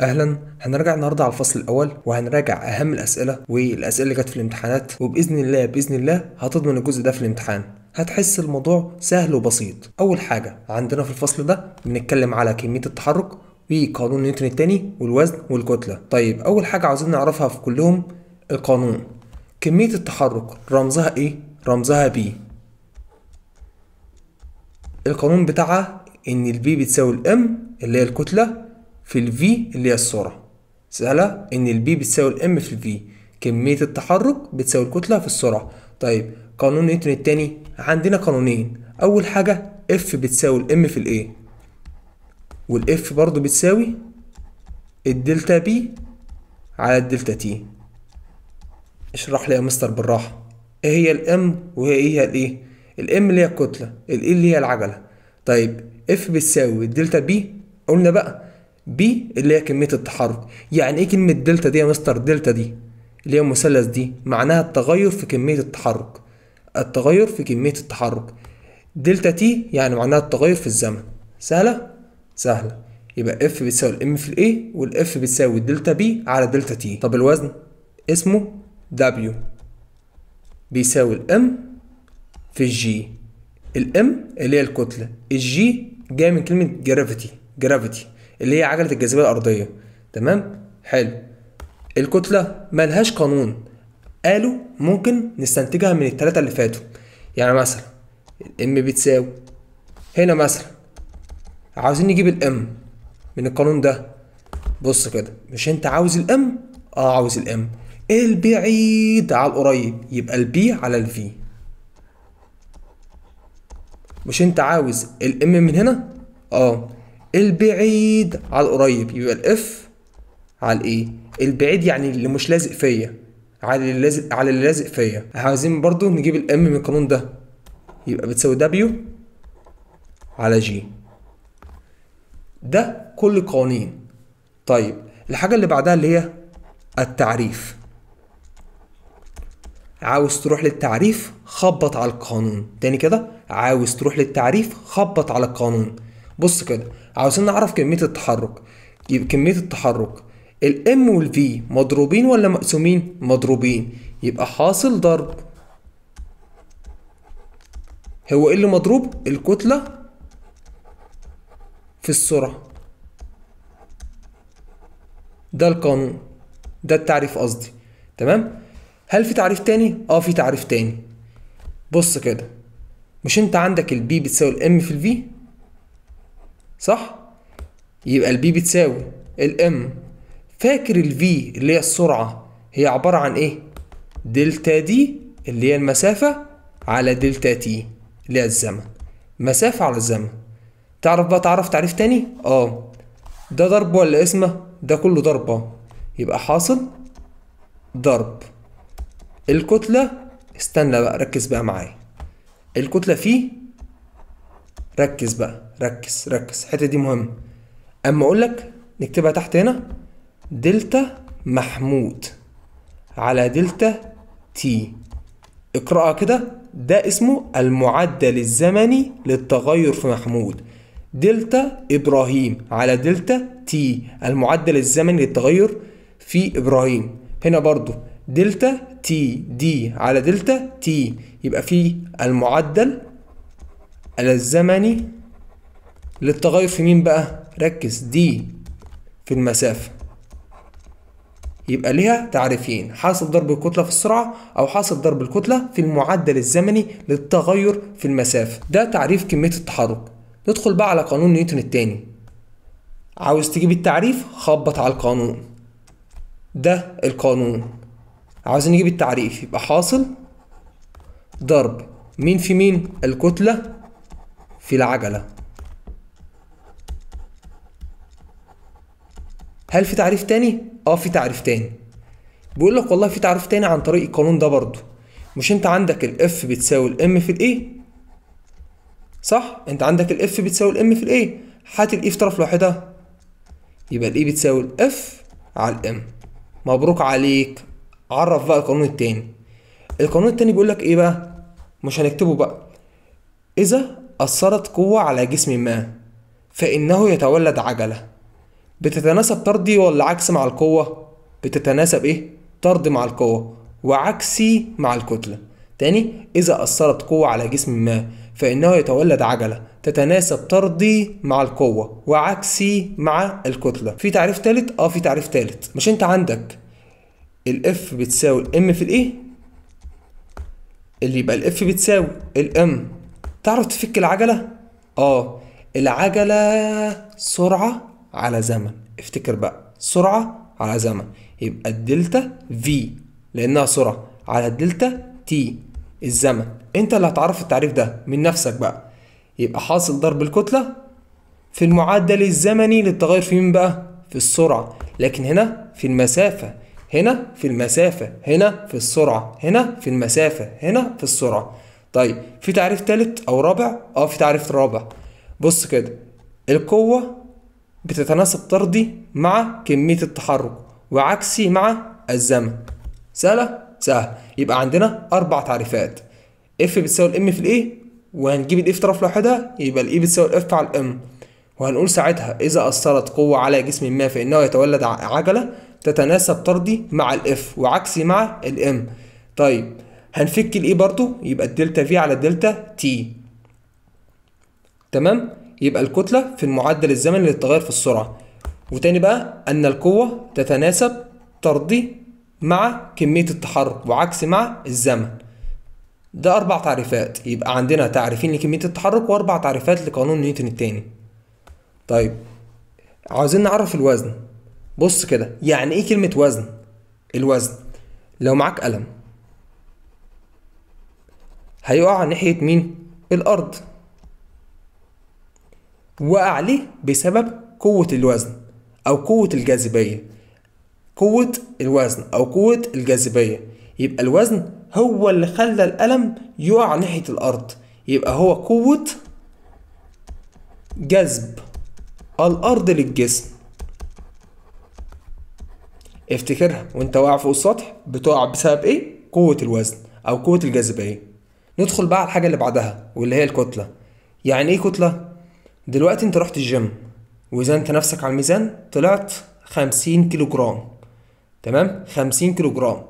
اهلا هنرجع النهارده على الفصل الاول وهنراجع اهم الاسئله والاسئله اللي جت في الامتحانات وباذن الله باذن الله هتضمن الجزء ده في الامتحان هتحس الموضوع سهل وبسيط اول حاجه عندنا في الفصل ده بنتكلم على كميه التحرك وقانون نيوتن الثاني والوزن والكتله طيب اول حاجه عاوزين نعرفها في كلهم القانون كميه التحرك رمزها ايه رمزها بي القانون بتاعها ان البي بتساوي الام اللي هي الكتله في الفي اللي هي السرعة سألها إن البي بتساوي الام في الفي كمية التحرك بتساوي الكتلة في السرعة طيب قانون نيوتن التاني عندنا قانونين أول حاجة اف بتساوي الام في الايه والاف برضو بتساوي الدلتا بي على الدلتا تي اشرح لي يا مستر بالراحة ايه هي الام وهي ايه هي الايه الام اللي هي الكتلة الايه e اللي هي العجلة طيب اف بتساوي الدلتا بي قلنا بقى بي اللي هي كمية التحرك يعني ايه كلمة دلتا دي يا مستر دلتا دي اللي هي المثلث دي معناها التغير في كمية التحرك التغير في كمية التحرك دلتا تي يعني معناها التغير في الزمن سهلة سهلة يبقى اف بتساوي الام في الاي والاف بتساوي دلتا بي على دلتا تي طب الوزن اسمه دبليو بيساوي الام في الجي الام اللي هي الكتلة الجي جاي من كلمة جرافيتي جرافيتي اللي هي عجله الجاذبيه الارضيه تمام حلو الكتله ملهاش قانون قالوا ممكن نستنتجها من الثلاثه اللي فاتوا يعني مثلا الام بتساوي هنا مثلا عاوزين نجيب الام من القانون ده بص كده مش انت عاوز الام اه عاوز الام البعيد على القريب يبقى البي على الفي مش انت عاوز الام من هنا اه البعيد على القريب يبقى الاف على الايه البعيد يعني اللي مش لازق فيا على اللي لازق على اللي لازق فيا عايزين برضو نجيب الام من القانون ده يبقى بتساوي دبليو على جي ده كل القوانين طيب الحاجه اللي بعدها اللي هي التعريف عاوز تروح للتعريف خبط على القانون تاني كده عاوز تروح للتعريف خبط على القانون بص كده عاوزين نعرف كميه التحرك يبقى كميه التحرك الام والفي مضروبين ولا مقسومين مضروبين يبقى حاصل ضرب هو ايه اللي مضروب الكتله في السرعه ده القانون ده التعريف قصدي تمام هل في تعريف تاني اه في تعريف تاني بص كده مش انت عندك البي بتساوي الام في الفي صح يبقى البي بتساوي الام فاكر الفي اللي هي السرعه هي عباره عن ايه دلتا دي اللي هي المسافه على دلتا تي اللي هي الزمن مسافه على الزمن تعرف بقى تعرف تعريف تاني اه ده ضرب ولا اسمه ده كله ضربه يبقى حاصل ضرب الكتله استنى بقى ركز بقى معايا الكتله فيه ركز بقى ركز ركز الحته دي مهمه اما اقول لك نكتبها تحت هنا دلتا محمود على دلتا تي اقراها كده ده اسمه المعدل الزمني للتغير في محمود دلتا ابراهيم على دلتا تي المعدل الزمني للتغير في ابراهيم هنا برضو دلتا تي دي على دلتا تي يبقى في المعدل الزمني للتغير في مين بقى ركز دي في المسافة يبقى ليها تعريفين حاصل ضرب الكتلة في السرعة أو حاصل ضرب الكتلة في المعدل الزمني للتغير في المسافة ده تعريف كمية التحرك ندخل بقى على قانون نيوتن التاني عاوز تجيب التعريف خبط على القانون ده القانون عاوزين نجيب التعريف يبقى حاصل ضرب مين في مين الكتلة في العجلة هل في تعريف تاني؟ اه في تعريف تاني بيقول لك والله في تعريف تاني عن طريق القانون ده برضو مش انت عندك الاف بتساوي الام في الايه صح انت عندك الاف بتساوي الام في الايه هات الايه e في طرف لوحدها يبقى الايه e بتساوي الاف على الام مبروك عليك عرف بقى القانون التاني القانون التاني بيقول لك ايه بقى مش هنكتبه بقى اذا أثرت قوة على جسم ما فإنه يتولد عجلة بتتناسب طردي ولا عكس مع القوة؟ بتتناسب إيه؟ طرد مع القوة وعكسي مع الكتلة تاني إذا أثرت قوة على جسم ما فإنه يتولد عجلة تتناسب طردي مع القوة وعكسي مع الكتلة في تعريف تالت؟ آه في تعريف تالت مش أنت عندك الإف بتساوي الإم في الإيه؟ اللي يبقى الإف بتساوي الإم تعرف تفك العجلة؟ اه العجلة سرعة على زمن افتكر بقى سرعة على زمن يبقى الدلتا في لأنها سرعة على الدلتا تي الزمن انت اللي هتعرف التعريف ده من نفسك بقى يبقى حاصل ضرب الكتلة في المعدل الزمني للتغير في مين بقى؟ في السرعة لكن هنا في المسافة هنا في المسافة هنا في السرعة هنا في المسافة هنا في السرعة طيب في تعريف تالت او رابع اه في تعريف رابع بص كده القوه بتتناسب طردي مع كميه التحرك وعكسي مع الزمن سهله سهل يبقى عندنا اربع تعريفات اف بتساوي الام في الايه وهنجيب الاف طرف لوحدها يبقى الاي e بتساوي الاف على الام وهنقول ساعتها اذا اثرت قوه على جسم ما فانه يتولد عجله تتناسب طردي مع الاف وعكسي مع الام طيب هنفك الاي برضو يبقى الدلتا في على الدلتا تي تمام يبقى الكتلة في المعدل الزمني للتغير في السرعة وتاني بقى أن القوة تتناسب ترضي مع كمية التحرك وعكس مع الزمن ده أربع تعريفات يبقى عندنا تعريفين لكمية التحرك وأربع تعريفات لقانون نيوتن التاني طيب عاوزين نعرف الوزن بص كده يعني ايه كلمة وزن الوزن لو معاك قلم هيقع ناحية مين؟ الأرض وقع ليه بسبب قوة الوزن أو قوة الجاذبية قوة الوزن أو قوة الجاذبية يبقى الوزن هو اللي خلى القلم يقع ناحية الأرض يبقى هو قوة جذب الأرض للجسم افتكرها وانت واقع فوق السطح بتقع بسبب ايه؟ قوة الوزن أو قوة الجاذبية ندخل بقى على الحاجه اللي بعدها واللي هي الكتله يعني ايه كتله دلوقتي انت رحت الجيم وزنت نفسك على الميزان طلعت 50 كيلو جرام تمام 50 كيلو جرام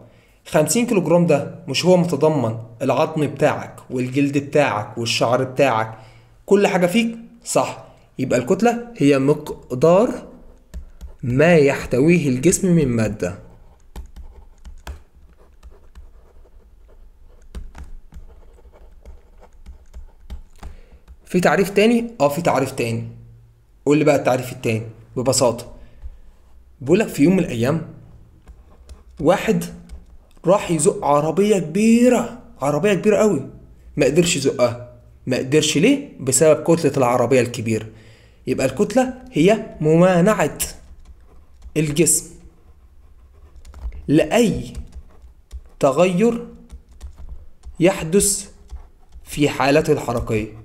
50 كيلو جرام ده مش هو متضمن العظم بتاعك والجلد بتاعك والشعر بتاعك كل حاجه فيك صح يبقى الكتله هي مقدار ما يحتويه الجسم من ماده في تعريف تاني اه في تعريف تاني قول لي بقى التعريف التاني ببساطه بيقول لك في يوم من الايام واحد راح يزق عربيه كبيره عربيه كبيره قوي ما قدرش يزقها ما قدرش ليه بسبب كتله العربيه الكبيره يبقى الكتله هي ممانعه الجسم لاي تغير يحدث في حالته الحركيه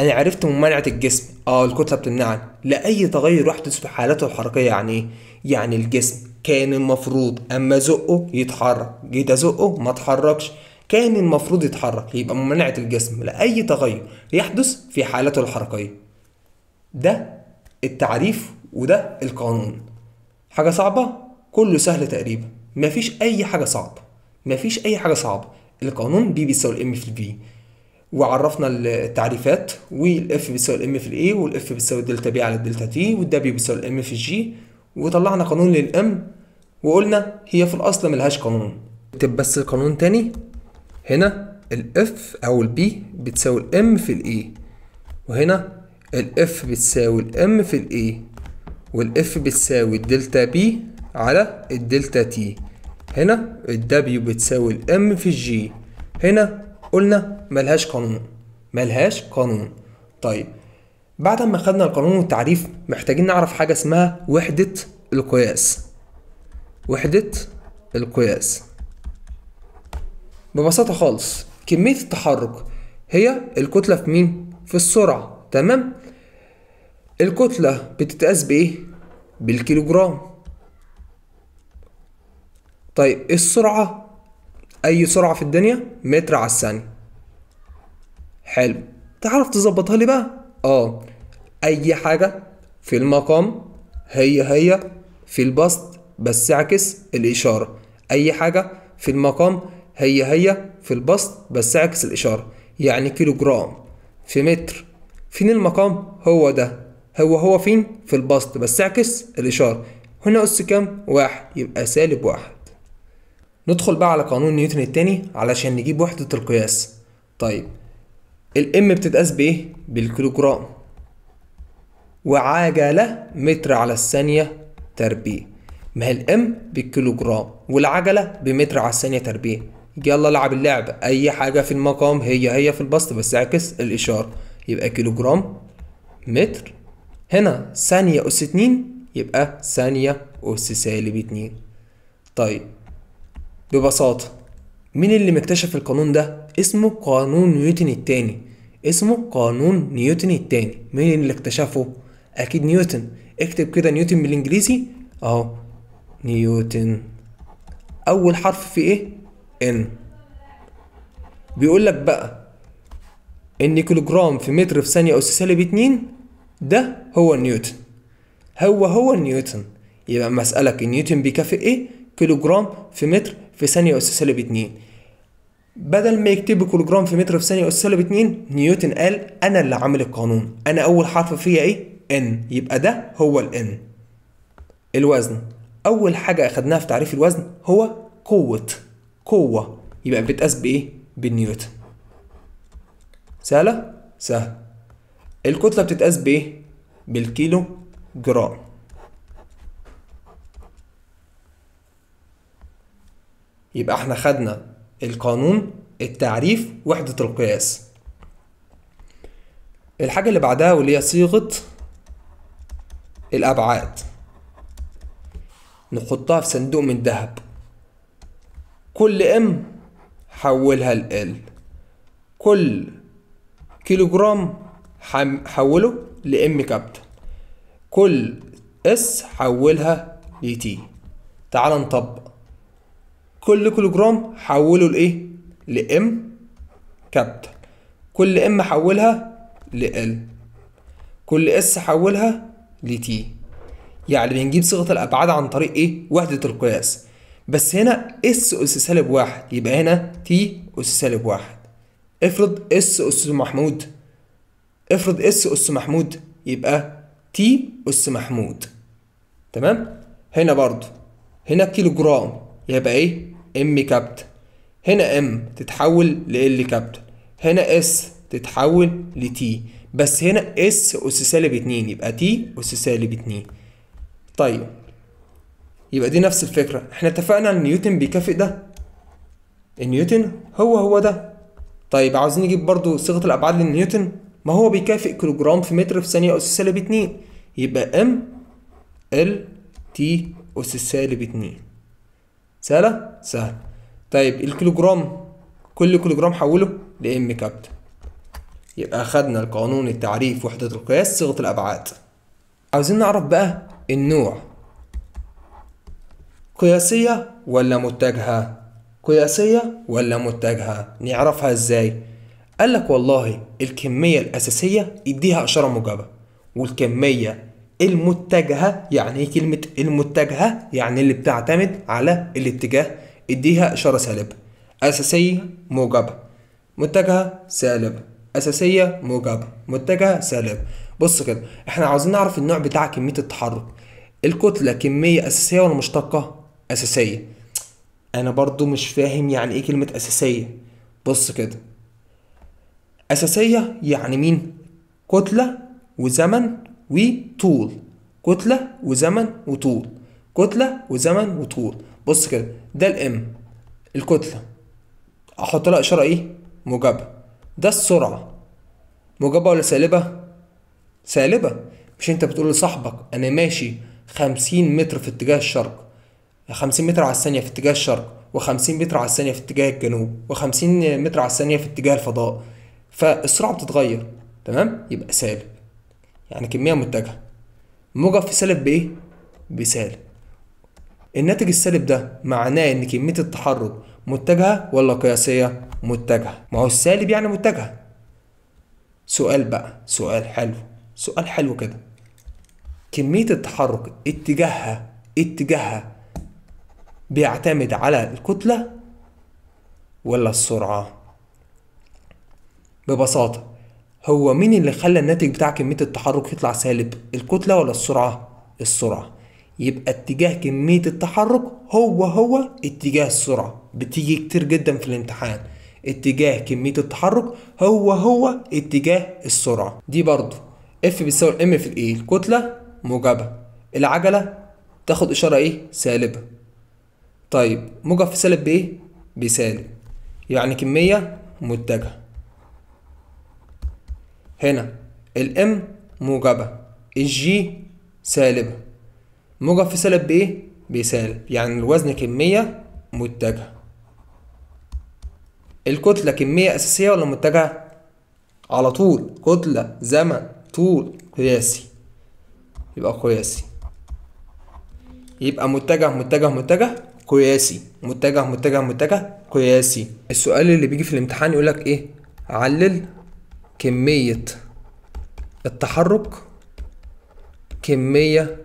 انا عرفت ممانعه الجسم اه الكتله بتمنعك لاي تغير يحدث في حالته الحركيه يعني ايه يعني الجسم كان المفروض اما ازقه يتحرك جيت ازقه ما اتحركش كان المفروض يتحرك يبقى ممانعه الجسم لاي تغير يحدث في حالته الحركيه ده التعريف وده القانون حاجه صعبه كله سهل تقريبا مفيش اي حاجه صعبه مفيش اي حاجه صعبه القانون بي بيساوي الام في البي وعرفنا التعريفات والاف بيساوي الام في الاي والاف بيساوي دلتا بي على دلتا تي والدبليو بيساوي الام في الجي وطلعنا قانون للام وقلنا هي في الاصل ملهاش قانون نكتب بس القانون تاني هنا الاف او البي بتساوي الام في الاي وهنا الاف بتساوي الام في الاي والاف بتساوي الدلتا بي على الدلتا تي هنا الدبليو بتساوي الام في الجي هنا قلنا ملهاش قانون ملهاش قانون طيب بعد ما خدنا القانون والتعريف محتاجين نعرف حاجة اسمها وحدة القياس وحدة القياس ببساطة خالص كمية التحرك هي الكتلة في مين؟ في السرعة تمام؟ الكتلة بتتقاس بإيه؟ بالكيلوجرام طيب السرعة أي سرعة في الدنيا متر على الثانية حلو تعرف تظبطها لي بقى اه اي حاجه في المقام هي هي في البسط بس اعكس الاشاره اي حاجه في المقام هي هي في البسط بس اعكس الاشاره يعني كيلو جرام في متر فين المقام هو ده هو هو فين في البسط بس اعكس الاشاره هنا اس كام واحد يبقى سالب واحد ندخل بقى على قانون نيوتن التاني علشان نجيب وحده القياس طيب الام بتتقاس بايه بالكيلوجرام وعجلة متر على الثانية تربيع ما هي الام بالكيلوجرام والعجلة بمتر على الثانية تربيع يلا العب اللعبة اي حاجة في المقام هي هي في البسط بس اعكس الاشارة يبقى كيلوجرام متر هنا ثانية أس اتنين يبقى ثانية أس سالب اتنين طيب ببساطة مين اللي مكتشف القانون ده اسمه قانون نيوتن التاني اسمه قانون نيوتن التاني مين اللي اكتشفه اكيد نيوتن اكتب كده نيوتن بالانجليزي اهو نيوتن اول حرف في ايه ان بيقول لك بقى ان كيلوجرام في متر في ثانيه اس سالب 2 ده هو نيوتن هو هو نيوتن يبقى مسألك نيوتن بيكافئ ايه كيلوجرام في متر في ثانيه اس سالب 2 بدل ما كل جرام في متر في ثانيه اس سالب 2 نيوتن قال انا اللي عامل القانون انا اول حرف فيها ايه ان يبقى ده هو الان الوزن اول حاجه اخدناها في تعريف الوزن هو قوه قوه يبقى بتتقاس بايه بالنيوتن سهله سهل الكتله بتتقاس بايه بالكيلو جرام يبقى احنا خدنا القانون التعريف وحدة القياس الحاجة اللي بعدها واللي هي صيغة الأبعاد نحطها في صندوق من ذهب كل ام حولها لال كل كيلو جرام حوله لام كابتن كل اس حولها لتي تعال نطبق كل كيلو جرام حوله لايه لام كابيتال كل ام حولها لال كل اس حولها لتي يعني بنجيب صيغه الابعاد عن طريق ايه وحده القياس بس هنا اس اس سالب واحد يبقى هنا تي اس سالب واحد افرض اس اس محمود افرض اس اس محمود يبقى تي اس محمود تمام هنا برضو هنا كيلو جرام يبقى ايه ام كابيتال هنا ام تتحول لال كابيتال هنا اس تتحول لتي بس هنا اس اس سالب 2 يبقى تي اس سالب 2 طيب يبقى دي نفس الفكرة احنا اتفقنا ان نيوتن بيكافئ ده النيوتن هو هو ده طيب عاوزين نجيب برضو صيغة الأبعاد للنيوتن ما هو بيكافئ كيلوجرام في متر في ثانية أس سالب 2 يبقى ام ال تي أس سالب 2 سهلة سهل طيب الكيلوجرام كل كيلوجرام حوله لام كابتا يبقى خدنا القانون التعريف وحدة القياس صيغة الأبعاد عاوزين نعرف بقى النوع قياسية ولا متجهة قياسية ولا متجهة نعرفها ازاي قالك والله الكمية الأساسية اديها إشارة موجبة والكمية المتجهة يعني ايه كلمة المتجهة يعني اللي بتعتمد على الاتجاه اديها إشارة سالبة أساسية موجبة متجهة سالبة أساسية موجبة متجهة سالبة بص كده احنا عاوزين نعرف النوع بتاع كمية التحرك الكتلة كمية أساسية ولا مشتقة؟ أساسية أنا برضو مش فاهم يعني ايه كلمة أساسية بص كده أساسية يعني مين؟ كتلة وزمن وطول كتلة وزمن وطول كتلة وزمن وطول بص كده ده الام الكتلة احط لها اشارة ايه موجبة ده السرعة موجبة ولا سالبة سالبة مش انت بتقول لصاحبك انا ماشي خمسين متر في اتجاه الشرق خمسين متر على الثانية في اتجاه الشرق وخمسين متر على الثانية في اتجاه الجنوب وخمسين متر على الثانية في اتجاه الفضاء فالسرعة بتتغير تمام يبقى سالب يعني كمية متجهة موجب في سالب بإيه؟ بسالب الناتج السالب ده معناه إن كمية التحرك متجهة ولا قياسية؟ متجهة ما هو السالب يعني متجهة سؤال بقى سؤال حلو سؤال حلو كده كمية التحرك اتجاهها اتجاهها بيعتمد على الكتلة ولا السرعة ببساطة هو مين اللي خلى الناتج بتاع كمية التحرك يطلع سالب الكتلة ولا السرعة السرعة يبقى اتجاه كمية التحرك هو هو اتجاه السرعة بتيجي كتير جدا في الامتحان اتجاه كمية التحرك هو هو اتجاه السرعة دي برضو اف بيساوي ام في الايه الكتلة موجبة العجلة تاخد اشارة ايه سالبة طيب موجب في سالب بايه بسالب يعني كمية متجهة هنا الام موجبة الجي سالبة موجب في سالب بإيه؟ بسالب يعني الوزن كمية متجهة الكتلة كمية أساسية ولا متجهة؟ على طول كتلة زمن طول قياسي يبقى قياسي يبقى متجه متجه متجه قياسي متجه متجه متجه قياسي السؤال اللي بيجي في الامتحان يقولك ايه علل كمية التحرك كمية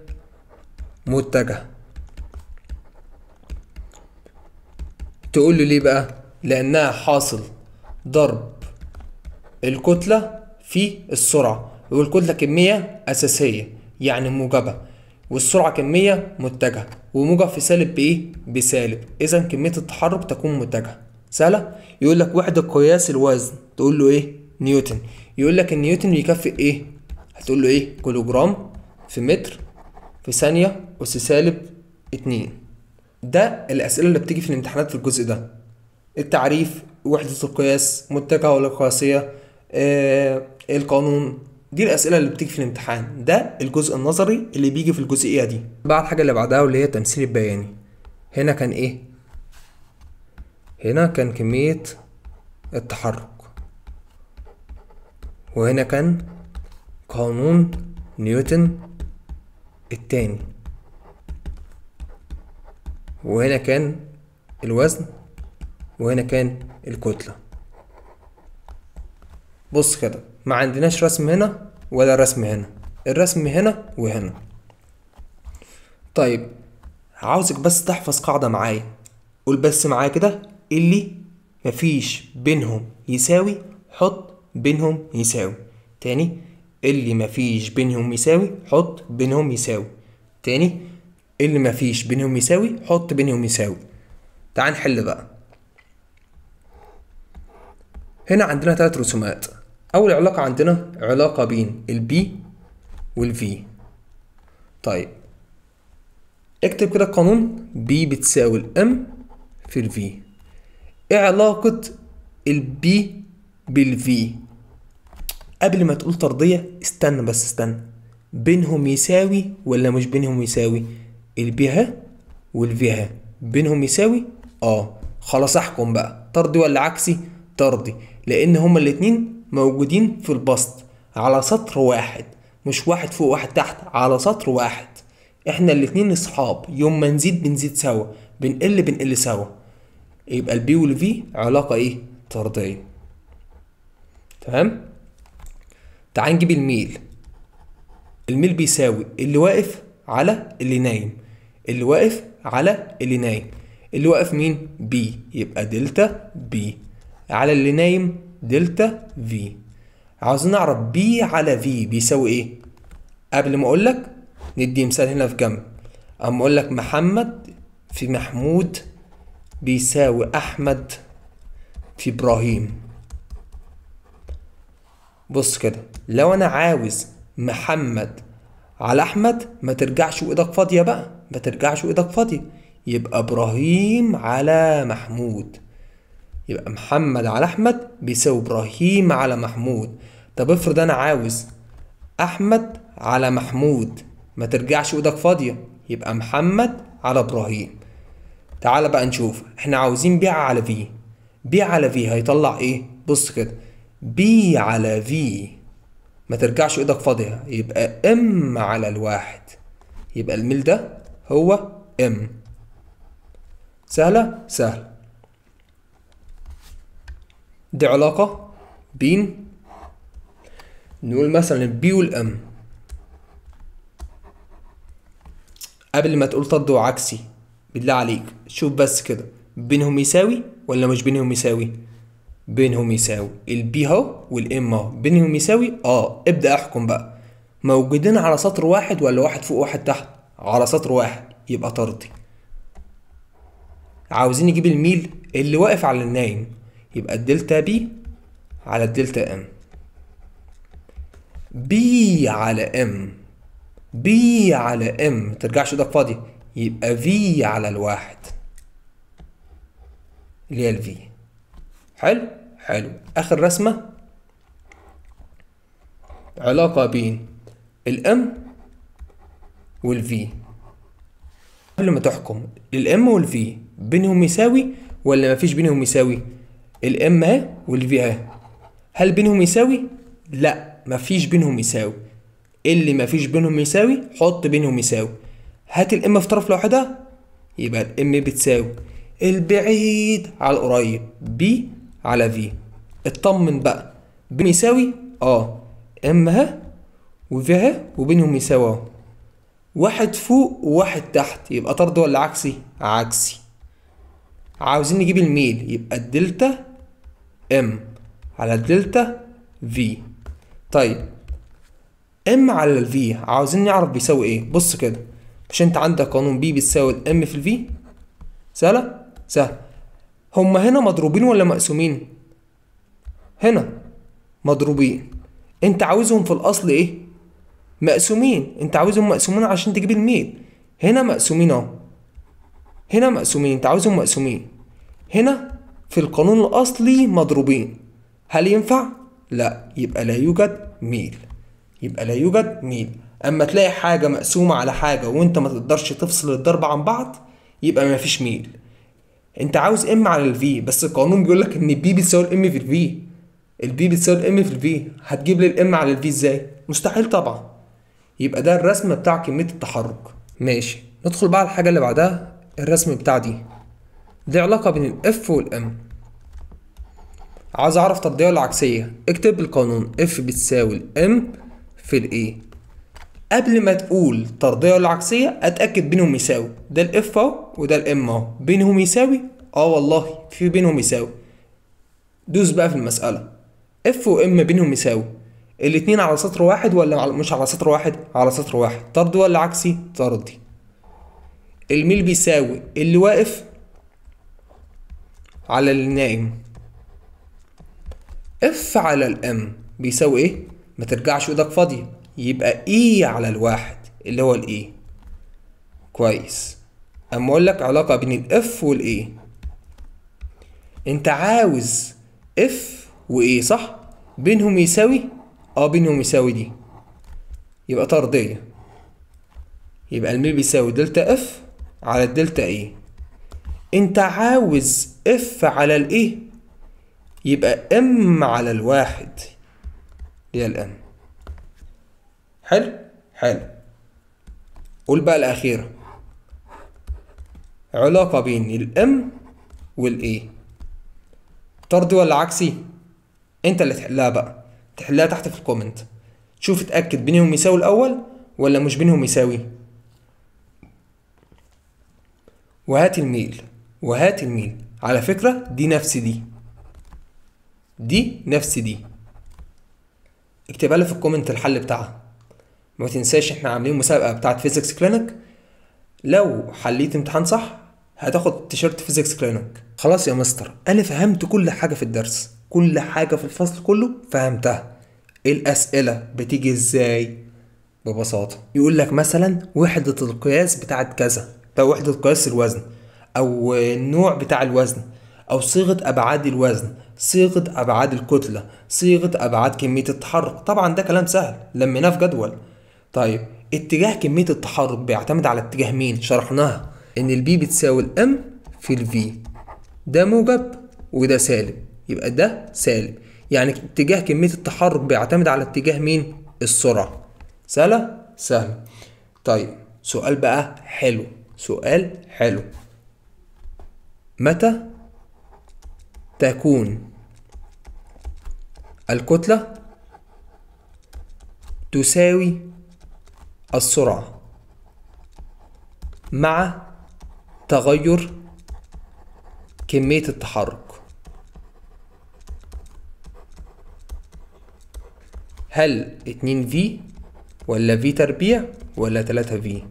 متجهة تقول له ليه بقى لأنها حاصل ضرب الكتلة في السرعة والكتلة كمية أساسية يعني موجبة والسرعة كمية متجهة وموجب في سالب بإيه؟ بسالب إذا كمية التحرك تكون متجهة سهلة يقول لك وحدة قياس الوزن تقول له إيه؟ نيوتن يقول لك النيوتن بيكفي ايه هتقول له ايه جرام في متر في ثانيه اس سالب 2 ده الاسئله اللي بتيجي في الامتحانات في الجزء ده التعريف وحده القياس متجهه ولا قياسيه آه القانون دي الاسئله اللي بتيجي في الامتحان ده الجزء النظري اللي بيجي في الجزئيه دي بعد الحاجه اللي بعدها واللي هي التمثيل البياني هنا كان ايه هنا كان كميه التحرك وهنا كان قانون نيوتن الثاني وهنا كان الوزن وهنا كان الكتلة بص كده ما عندناش رسم هنا ولا رسم هنا الرسم هنا وهنا طيب عاوزك بس تحفظ قاعدة معايا قول بس معايا كده اللي مفيش بينهم يساوي حط بينهم يساوي تاني اللي مفيش بينهم يساوي حط بينهم يساوي تاني اللي مفيش بينهم يساوي حط بينهم يساوي تعال نحل بقى هنا عندنا تلات رسومات اول علاقه عندنا علاقه بين البي والفي طيب اكتب كده قانون بي بتساوي الام في الفي ايه علاقه البي بالفي قبل ما تقول طردية استنى بس استنى بينهم يساوي ولا مش بينهم يساوي البيها والفيها بينهم يساوي اه خلاص احكم بقى طردي ولا عكسي طردي لان هما الاتنين موجودين في البسط على سطر واحد مش واحد فوق واحد تحت على سطر واحد احنا الاتنين اصحاب يوم ما نزيد بنزيد سوا بنقل بنقل سوا يبقى البي والفي علاقة ايه طردية تمام تعال نجيب الميل الميل بيساوي اللي واقف على اللي نايم اللي واقف على اللي نايم اللي واقف مين بي يبقى دلتا بي على اللي نايم دلتا في عاوزين نعرف بي على في بيساوي ايه قبل ما اقول لك ندي مثال هنا في جنب اما اقول لك محمد في محمود بيساوي احمد في ابراهيم بص كده لو انا عاوز محمد على احمد ما ترجعش وايدك فاضيه بقى ما ترجعش وايدك فاضيه يبقى ابراهيم على محمود يبقى محمد على احمد بيساوي ابراهيم على محمود طب افرض انا عاوز احمد على محمود ما ترجعش ايدك فاضيه يبقى محمد على ابراهيم تعال بقى نشوف احنا عاوزين بيع على في بيع على في هيطلع ايه بص كده بي على في ما ترجعش ايدك فاضية يبقى ام على الواحد يبقى الميل ده هو ام سهلة سهل دي علاقة بين نقول مثلا البي والام قبل ما تقول طد وعكسي بالله عليك شوف بس كده بينهم يساوي ولا مش بينهم يساوي بينهم يساوي البيها والإما بينهم يساوي آه ابدأ احكم بقى موجودين على سطر واحد ولا واحد فوق واحد تحت على سطر واحد يبقى طردي عاوزين نجيب الميل اللي واقف على النايم يبقى الدلتا بي على الدلتا ام بي على ام بي على ام مترجعش ايدك فاضي يبقى في على الواحد اللي هي الفي حلو حلو آخر رسمة علاقة بين الام والفي قبل ما تحكم الام والفي بينهم يساوي ولا مفيش بينهم يساوي الام ها والفي ها هل بينهم يساوي لا مفيش بينهم يساوي اللي مفيش بينهم يساوي حط بينهم يساوي هات الام في طرف لوحدها يبقى الام بتساوي البعيد على القريب بي على في اطمن بقى بين يساوي اه ام ها وفي ها وبينهم يساوي اهو واحد فوق وواحد تحت يبقى طرد ولا عكسي عكسي عاوزين نجيب الميل يبقى الدلتا ام على الدلتا في طيب ام على الفي عاوزين نعرف بيساوي ايه بص كده مش انت عندك قانون بي بتساوي الام في الفي سهله سهل هما هنا مضروبين ولا مقسومين هنا مضروبين انت عاوزهم في الاصل ايه مقسومين انت عاوزهم مقسومين عشان تجيب الميل هنا مقسومين اهو هنا مقسومين انت عاوزهم مقسومين هنا في القانون الاصلي مضروبين هل ينفع لا يبقى لا يوجد ميل يبقى لا يوجد ميل اما تلاقي حاجه مقسومه على حاجه وانت ما تقدرش تفصل الضرب عن بعض يبقى ما فيش ميل انت عاوز ام على الفي بس القانون بيقول لك ان البي بتساوي الام في الفي البي بتساوي الام في الفي هتجيب لي الام على الفي ازاي مستحيل طبعا يبقى ده الرسم بتاع كميه التحرك ماشي ندخل بقى على الحاجه اللي بعدها الرسم بتاع دي دي علاقه بين الاف والام عاوز اعرف تضييع العكسيه اكتب القانون اف بتساوي الام في الايه قبل ما تقول طرديه ولا عكسيه اتاكد بينهم يساوي ده الاف اهو وده الام اهو بينهم يساوي اه والله في بينهم يساوي دوس بقى في المساله اف وام بينهم يساوي الاتنين على سطر واحد ولا مش على سطر واحد على سطر واحد طرد ولا عكسي طردي الميل بيساوي اللي واقف على النائم اف على الام بيساوي ايه ما ترجعش ايدك فاضيه يبقى اي e على الواحد اللي هو الاي e. كويس اما اقول لك علاقه بين الاف والاي e. انت عاوز اف وايه صح بينهم يساوي اه بينهم يساوي دي يبقى طرديه يبقى الميل بيساوي دلتا اف على الدلتا اي انت عاوز اف على الايه يبقى ام على الواحد هي الام حلو حلو قول بقى الأخيرة علاقة بين الام والاي طردي ولا عكسي انت اللي تحلها بقى تحلها تحت في الكومنت شوف اتأكد بينهم يساوي الأول ولا مش بينهم يساوي وهات الميل وهات الميل على فكرة دي نفس دي دي نفس دي اكتبها لي في الكومنت الحل بتاعها ما تنساش احنا عاملين مسابقه بتاعه فيزيكس كلينك لو حليت امتحان صح هتاخد تيشرت فيزيكس كلينك خلاص يا مستر انا فهمت كل حاجه في الدرس كل حاجه في الفصل كله فهمتها إيه الاسئله بتيجي ازاي ببساطه يقول لك مثلا وحده القياس بتاعه كذا ده وحده قياس الوزن او النوع بتاع الوزن او صيغه ابعاد الوزن صيغه ابعاد الكتله صيغه ابعاد كميه التحرك طبعا ده كلام سهل لميناه في جدول طيب اتجاه كمية التحرك بيعتمد على اتجاه مين شرحناها ان البي بتساوي الام في الفي ده موجب وده سالب يبقى ده سالب يعني اتجاه كمية التحرك بيعتمد على اتجاه مين السرعة سهلة سهلة طيب سؤال بقى حلو سؤال حلو متى تكون الكتلة تساوي السرعة مع تغير كمية التحرك هل 2 في ولا في تربيع ولا 3 في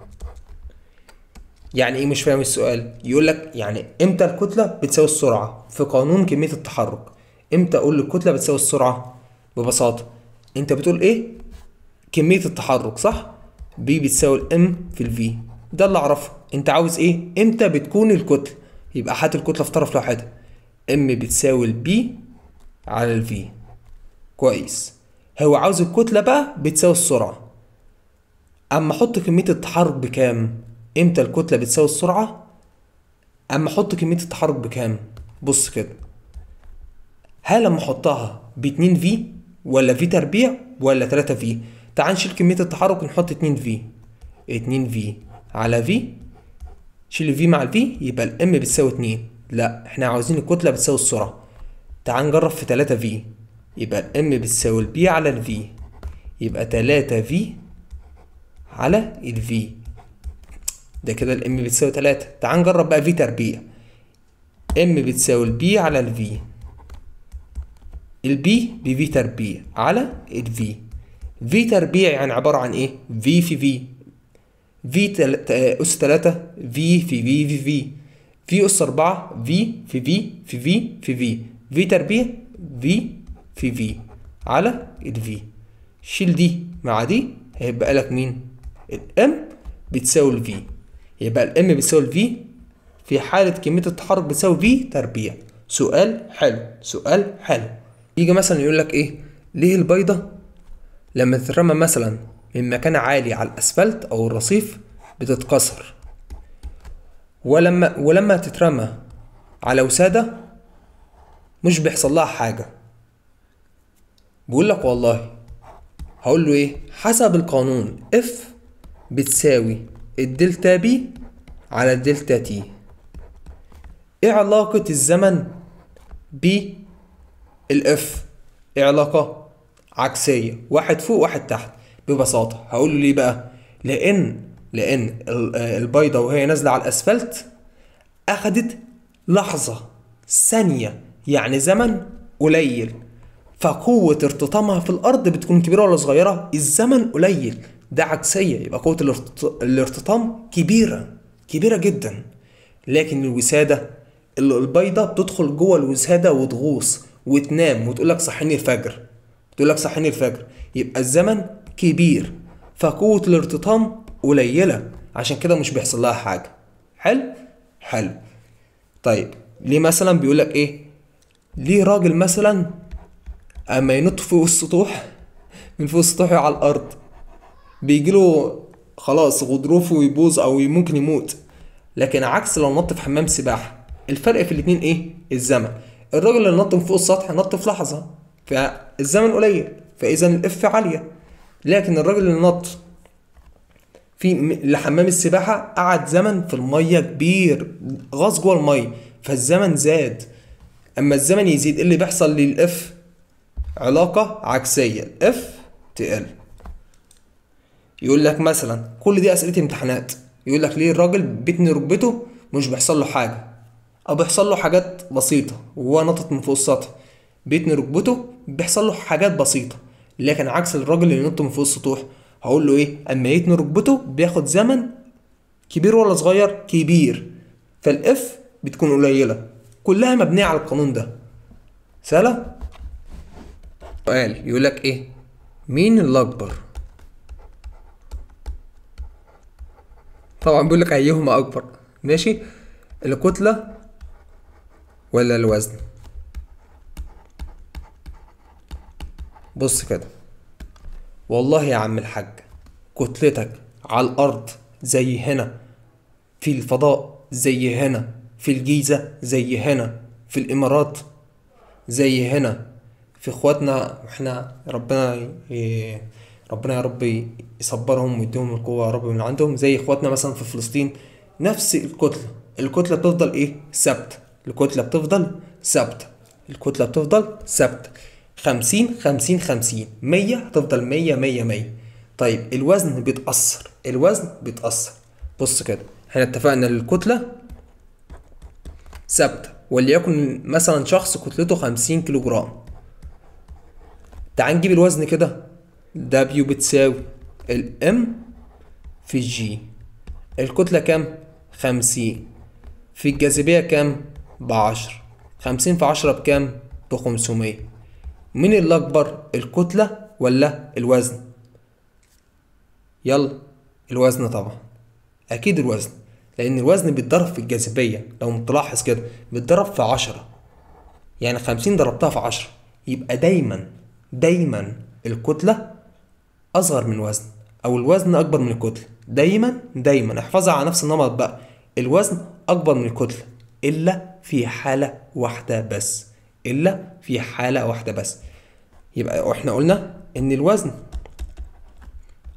يعني ايه مش فاهم السؤال يقول لك يعني امتى الكتله بتساوي السرعه في قانون كميه التحرك امتى اقول الكتله بتساوي السرعه ببساطه انت بتقول ايه كميه التحرك صح بي بتساوي الام في الفي ده اللي اعرفه انت عاوز ايه امتى بتكون الكتله يبقى هات الكتله في طرف لوحدها ام بتساوي البي على الفي كويس هو عاوز الكتله بقى بتساوي السرعه اما احط كميه التحرك بكام امتى الكتله بتساوي السرعه اما احط كميه التحرك بكام بص كده هل لما احطها ب 2 في ولا في تربيع ولا 3 في تعال نشيل كميه التحرك ونحط 2 في 2 في على في شيل في مع الفي يبقى الام بتساوي 2 لا احنا عاوزين الكتله بتساوي السرعه تعال نجرب في 3 في يبقى الام بتساوي البي على الفي يبقى 3 في على الفي ده كده الام بتساوي 3 تعال نجرب بقى في تربيع ام بتساوي البي على الفي البي بفي تربيع على الفي في تربيعي يعني عبارة عن ايه في في في في أس 3 في في في في في في أس 4 في في في في في في في في تربيع في في في على الفي شيل دي مع دي هيبقى لك مين الام بتساوي الفي يبقى الام بتساوي الفي في حالة كمية التحرك بتساوي في تربيع سؤال حلو سؤال حلو يجي مثلا يقول لك ايه ليه البيضة لما تترمى مثلا من مكان عالي على الأسفلت أو الرصيف بتتكسر ولما ولما تترمى على وسادة مش بيحصل لها حاجة بقول لك والله هقول له ايه حسب القانون اف بتساوي الدلتا بي على الدلتا تي ايه علاقة الزمن بالاف ايه علاقة عكسيه واحد فوق واحد تحت ببساطه هقول له ليه بقى لان لان البيضه وهي نازله على الاسفلت اخدت لحظه ثانيه يعني زمن قليل فقوة ارتطامها في الأرض بتكون كبيرة ولا صغيرة؟ الزمن قليل ده عكسية يبقى قوة الارتطام كبيرة كبيرة جدا لكن الوسادة البيضة بتدخل جوه الوسادة وتغوص وتنام وتقولك صحيني الفجر تقول لك صحيني الفجر يبقى الزمن كبير فقوة الارتطام قليلة عشان كده مش بيحصل لها حاجة حلو حلو طيب ليه مثلا بيقول لك ايه ليه راجل مثلا اما ينط فوق السطوح من فوق السطوح على الارض بيجيله خلاص غضروفه يبوظ او ممكن يموت لكن عكس لو نط في حمام سباحه الفرق في الاتنين ايه الزمن الراجل اللي نط من فوق السطح نط في لحظه فالزمن قليل فاذا الاف عاليه لكن الراجل اللي نط في لحمام السباحه قعد زمن في الميه كبير غاص جوه الميه فالزمن زاد اما الزمن يزيد ايه اللي بيحصل للاف علاقه عكسيه اف تقل يقول لك مثلا كل دي اسئله امتحانات يقول لك ليه الراجل بيتني ركبته مش بيحصل له حاجه او بيحصل له حاجات بسيطه وهو نطت من فوق السطح بيتني ركبته بيحصل له حاجات بسيطه لكن عكس الراجل اللي ينط من فوق السطوح هقول له ايه اما يتني ركبته بياخد زمن كبير ولا صغير كبير فالاف بتكون قليله كلها مبنيه على القانون ده سهله سؤال يقول لك ايه مين الاكبر طبعا بيقول لك ايهما اكبر ماشي الكتله ولا الوزن بص كده والله يا عم الحاج كتلتك على الأرض زي هنا في الفضاء زي هنا في الجيزة زي هنا في الإمارات زي هنا في إخواتنا إحنا ربنا ربنا يا رب يصبرهم ويديهم القوة يا رب من عندهم زي إخواتنا مثلا في فلسطين نفس الكتلة الكتلة بتفضل إيه ثابتة الكتلة بتفضل ثابتة الكتلة بتفضل ثابتة 50 50 50 100 هتفضل 100 100 100 طيب الوزن بيتأثر الوزن بيتأثر بص كده احنا اتفقنا الكتلة ثابتة وليكن مثلا شخص كتلته 50 كيلو جرام تعال نجيب الوزن كده دبليو بتساوي الام في جي الكتلة كام؟ 50 في الجاذبية كام؟ بعشر 50 في عشرة بكام؟ بخمسمية مين الأكبر الكتلة ولا الوزن يلا الوزن طبعا أكيد الوزن لأن الوزن بيتضرب في الجاذبية لو متلاحظ كده بيتضرب في عشرة يعني خمسين ضربتها في عشرة يبقى دايما دايما الكتلة أصغر من الوزن أو الوزن أكبر من الكتلة دايما دايما احفظها على نفس النمط بقى الوزن أكبر من الكتلة إلا في حالة واحدة بس إلا في حالة واحدة بس يبقى احنا قلنا إن الوزن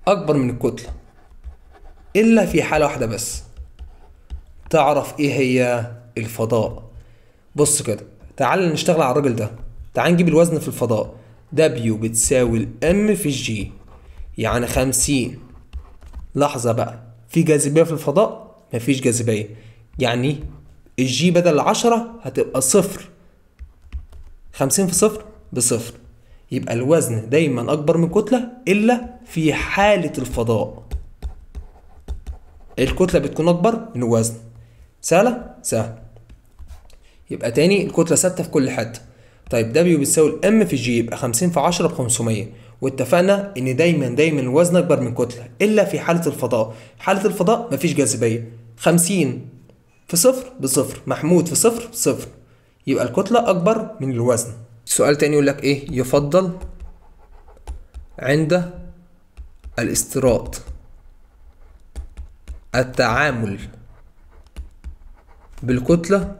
أكبر من الكتلة إلا في حالة واحدة بس تعرف إيه هي الفضاء بص كده تعال نشتغل على الراجل ده تعال نجيب الوزن في الفضاء دبليو بتساوي الام في الجي يعني خمسين لحظة بقى في جاذبية في الفضاء مفيش جاذبية يعني الجي بدل عشرة هتبقى صفر خمسين في صفر بصفر يبقى الوزن دايما أكبر من كتلة إلا في حالة الفضاء الكتلة بتكون أكبر من الوزن سهلة؟ سهل يبقى تاني الكتلة ثابتة في كل حتة طيب دبليو بتساوي الام في جي يبقى خمسين في عشرة بخمسمية واتفقنا ان دايما دايما الوزن اكبر من كتله الا في حاله الفضاء حاله الفضاء مفيش جاذبيه خمسين في صفر بصفر محمود في صفر بصفر يبقى الكتلة أكبر من الوزن سؤال تاني يقول لك إيه يفضل عند الاستيراد التعامل بالكتلة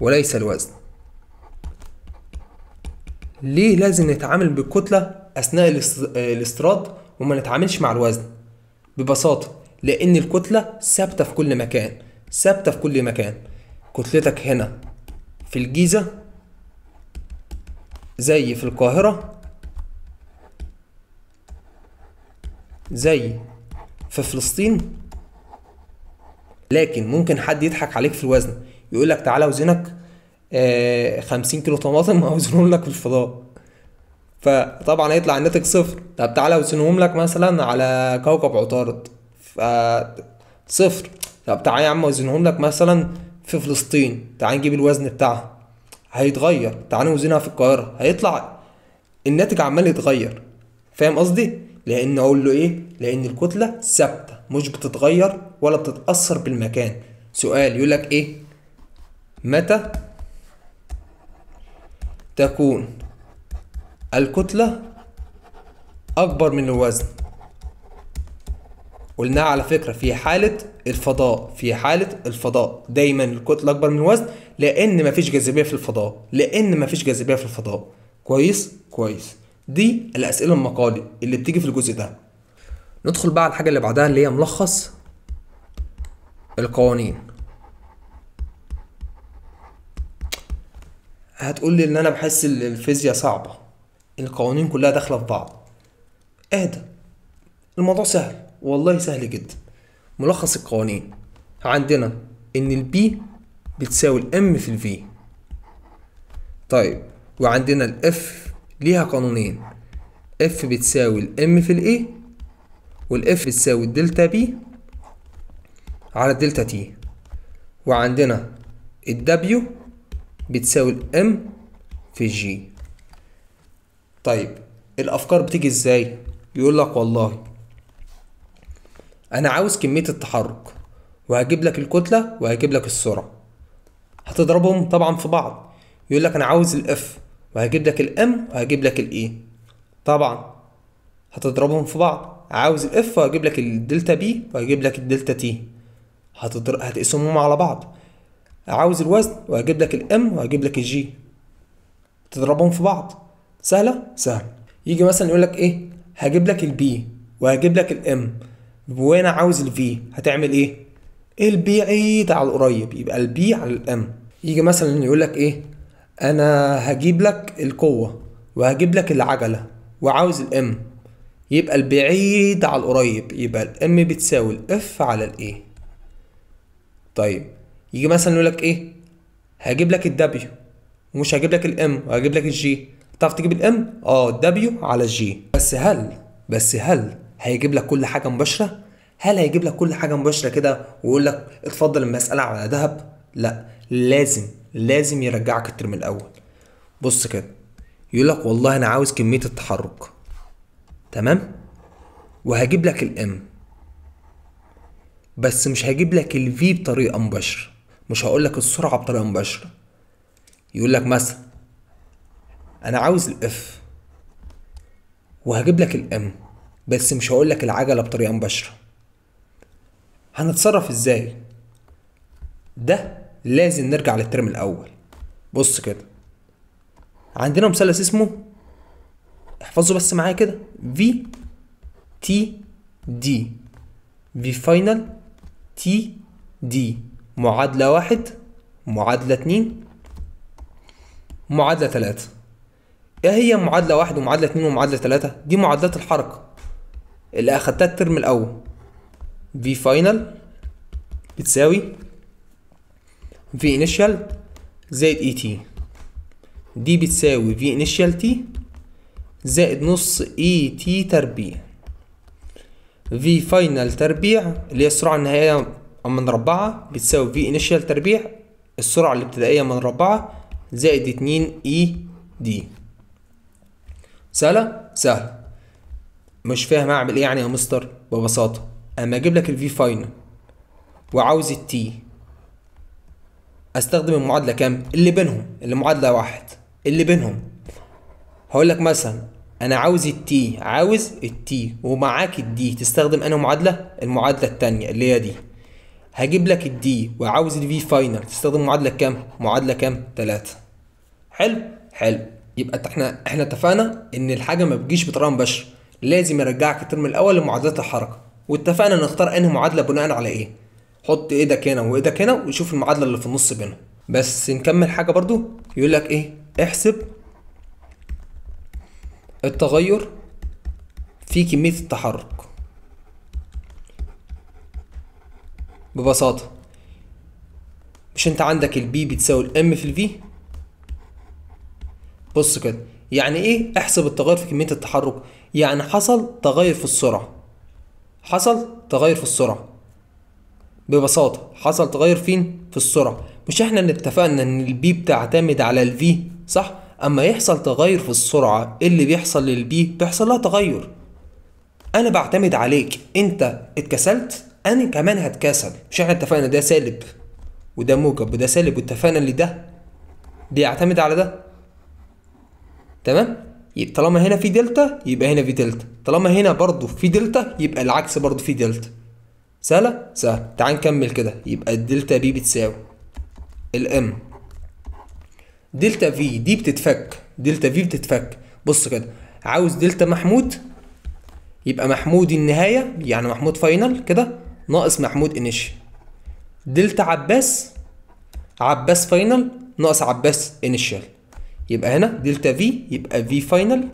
وليس الوزن ليه لازم نتعامل بالكتلة أثناء الاستيراد وما نتعاملش مع الوزن ببساطة لأن الكتلة ثابتة في كل مكان ثابتة في كل مكان كتلتك هنا في الجيزة زي في القاهرة زي في فلسطين لكن ممكن حد يضحك عليك في الوزن يقول لك تعالى وزنك آه كيلو طماطم اوزنهم لك في الفضاء فطبعا هيطلع الناتج صفر طب تعالى وزنهم لك مثلا على كوكب عطارد ف صفر طب تعالى يا عم وزنهم لك مثلا في فلسطين تعال نجيب الوزن بتاعها هيتغير تعال نوزنها في القاهره هيطلع الناتج عمال يتغير فاهم قصدي لان اقول له ايه لان الكتله ثابته مش بتتغير ولا بتتاثر بالمكان سؤال يقول لك ايه متى تكون الكتله اكبر من الوزن قلناها على فكره في حاله الفضاء في حالة الفضاء دايما الكتلة أكبر من الوزن لأن مفيش جاذبية في الفضاء لأن مفيش جاذبية في الفضاء كويس كويس دي الأسئلة المقالي اللي بتيجي في الجزء ده ندخل بقى على الحاجة اللي بعدها اللي هي ملخص القوانين هتقول لي ان انا بحس الفيزياء صعبه القوانين كلها داخله في بعض اهدى الموضوع سهل والله سهل جدا ملخص القوانين عندنا ان البي بتساوي الام في الفي طيب وعندنا الاف ليها قانونين اف بتساوي الام في الاي والاف بتساوي الدلتا بي على الدلتا تي وعندنا الدبليو بتساوي الام في الجي طيب الافكار بتيجي ازاي يقول لك والله انا عاوز كميه التحرك وهجيب لك الكتله وهجيب لك السرعه هتضربهم طبعا في بعض يقول لك انا عاوز الاف وهجيب لك الام وهجيب لك الاي e. طبعا هتضربهم في بعض عاوز الاف وهجيب لك الدلتا بي وهجيب لك الدلتا تي هتضرب هتقسمهم على بعض عاوز الوزن وهجيب لك الام وهجيب لك الجي تضربهم في بعض سهله سهله يجي مثلا يقول لك ايه هجيب لك البي وهجيب لك الام وانا عاوز الفي هتعمل ايه, إيه البعيد إيه على القريب يبقى البي على الام يجي مثلا يقول لك ايه انا هجيب لك القوه وهجيب لك العجله وعاوز الام يبقى البعيد على القريب يبقى الام بتساوي الاف على الايه طيب يجي مثلا يقول لك ايه هجيب لك الدبليو ومش هجيب لك الام وهجيب لك الجي تعرف تجيب الام اه الدبليو على الجي بس هل بس هل هيجيب لك كل حاجه مباشره هل هيجيب لك كل حاجه مباشره كده ويقول لك اتفضل المساله على ذهب لا لازم لازم يرجعك الترم الاول بص كده يقول لك والله انا عاوز كميه التحرك تمام وهجيب لك الام بس مش هجيب لك الفي بطريقه مباشره مش هقول لك السرعه بطريقه مباشره يقول لك مثلا انا عاوز الاف وهجيب لك الام بس مش هقولك العجلة بطريقة مباشرة هنتصرف ازاي ده لازم نرجع للترم الاول بص كده عندنا مثلث اسمه احفظه بس معايا كده في تي دي في فاينل تي دي معادلة واحد معادلة اتنين معادلة تلاتة ايه هي معادلة واحد ومعادلة اتنين ومعادلة تلاتة دي معادلات الحركة اللي اخدتها الترم الاول في فاينل بتساوي في انيشال زائد اي e تي دي بتساوي في انيشال تي زائد نص اي e تي تربيع في فاينل تربيع اللي هي السرعة النهائية من مربعة بتساوي في انيشال تربيع السرعة الابتدائية من مربعة زائد 2 اي دي سهلة سهلة مش فاهم اعمل ايه يعني يا مستر ببساطه اما اجيب لك الفي فاينل وعاوز التي استخدم المعادله كام اللي بينهم اللي معادله واحد اللي بينهم هقول لك مثلا انا عاوز التي عاوز التي ومعاك الدي تستخدم انا معادله المعادله الثانيه اللي هي دي هجيب لك الدي وعاوز الفي فاينل تستخدم معادله كام معادله كام 3 حلو حلو يبقى احنا احنا اتفقنا ان الحاجه ما بتجيش بطريقه مباشره لازم يرجعك الترم الاول لمعادلات الحركه واتفقنا نختار انهي معادله بناء على ايه حط ايدك هنا وايدك هنا وشوف المعادله اللي في النص بينهم بس نكمل حاجه برضو يقول لك ايه احسب التغير في كميه التحرك ببساطه مش انت عندك البي بتساوي الام في الفي بص كده يعني ايه احسب التغير في كميه التحرك يعني حصل تغير في السرعة حصل تغير في السرعة ببساطة حصل تغير فين؟ في السرعة مش احنا اللي اتفقنا ان البي بتعتمد على الفي صح؟ اما يحصل تغير في السرعة إيه اللي بيحصل للبي بيحصل لها تغير انا بعتمد عليك انت اتكسلت انا كمان هتكسل مش احنا اتفقنا ده سالب وده موجب وده سالب واتفقنا ان ده بيعتمد على ده تمام طالما هنا في دلتا يبقى هنا في دلتا طالما هنا برضو في دلتا يبقى العكس برضو في دلتا سهلة؟ سهلة تعال نكمل كده يبقى الدلتا بي بتساوي الام دلتا في دي بتتفك دلتا في بتتفك بص كده عاوز دلتا محمود يبقى محمود النهاية يعني محمود فاينل كده ناقص محمود انيشال دلتا عباس عباس فاينل ناقص عباس انيشال يبقى هنا دلتا في يبقى في فاينل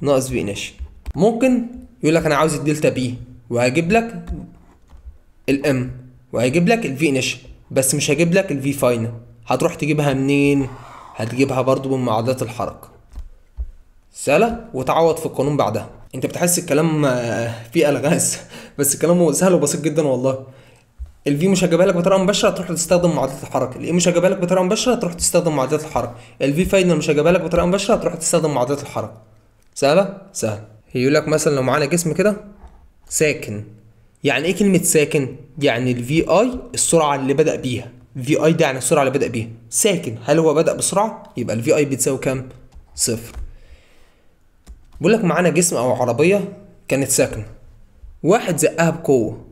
ناقص في انيشال ممكن يقول لك انا عاوز الدلتا بي وهجيب لك الام وهجيب لك الفي انيشال بس مش هجيب لك الفي فاينل هتروح تجيبها منين هتجيبها برضو من معادلات الحركه سهله وتعوض في القانون بعدها انت بتحس الكلام آه، فيه الغاز بس الكلام سهل وبسيط جدا والله الفي مش هجيبها لك بطريقه مباشره تروح تستخدم معادله الحركه الاي مش هجيبها لك بطريقه مباشره تروح تستخدم معادله الحركه الفي فاينل مش هجيبها لك بطريقه مباشره تروح تستخدم معادله الحركه سهله سهله يقول لك مثلا لو معانا جسم كده ساكن يعني ايه كلمه ساكن يعني الفي اي السرعه اللي بدا بيها في اي ده يعني السرعه اللي بدا بيها ساكن هل هو بدا بسرعه يبقى الفي اي بتساوي كام صفر بيقول لك معانا جسم او عربيه كانت ساكنه واحد زقها بقوه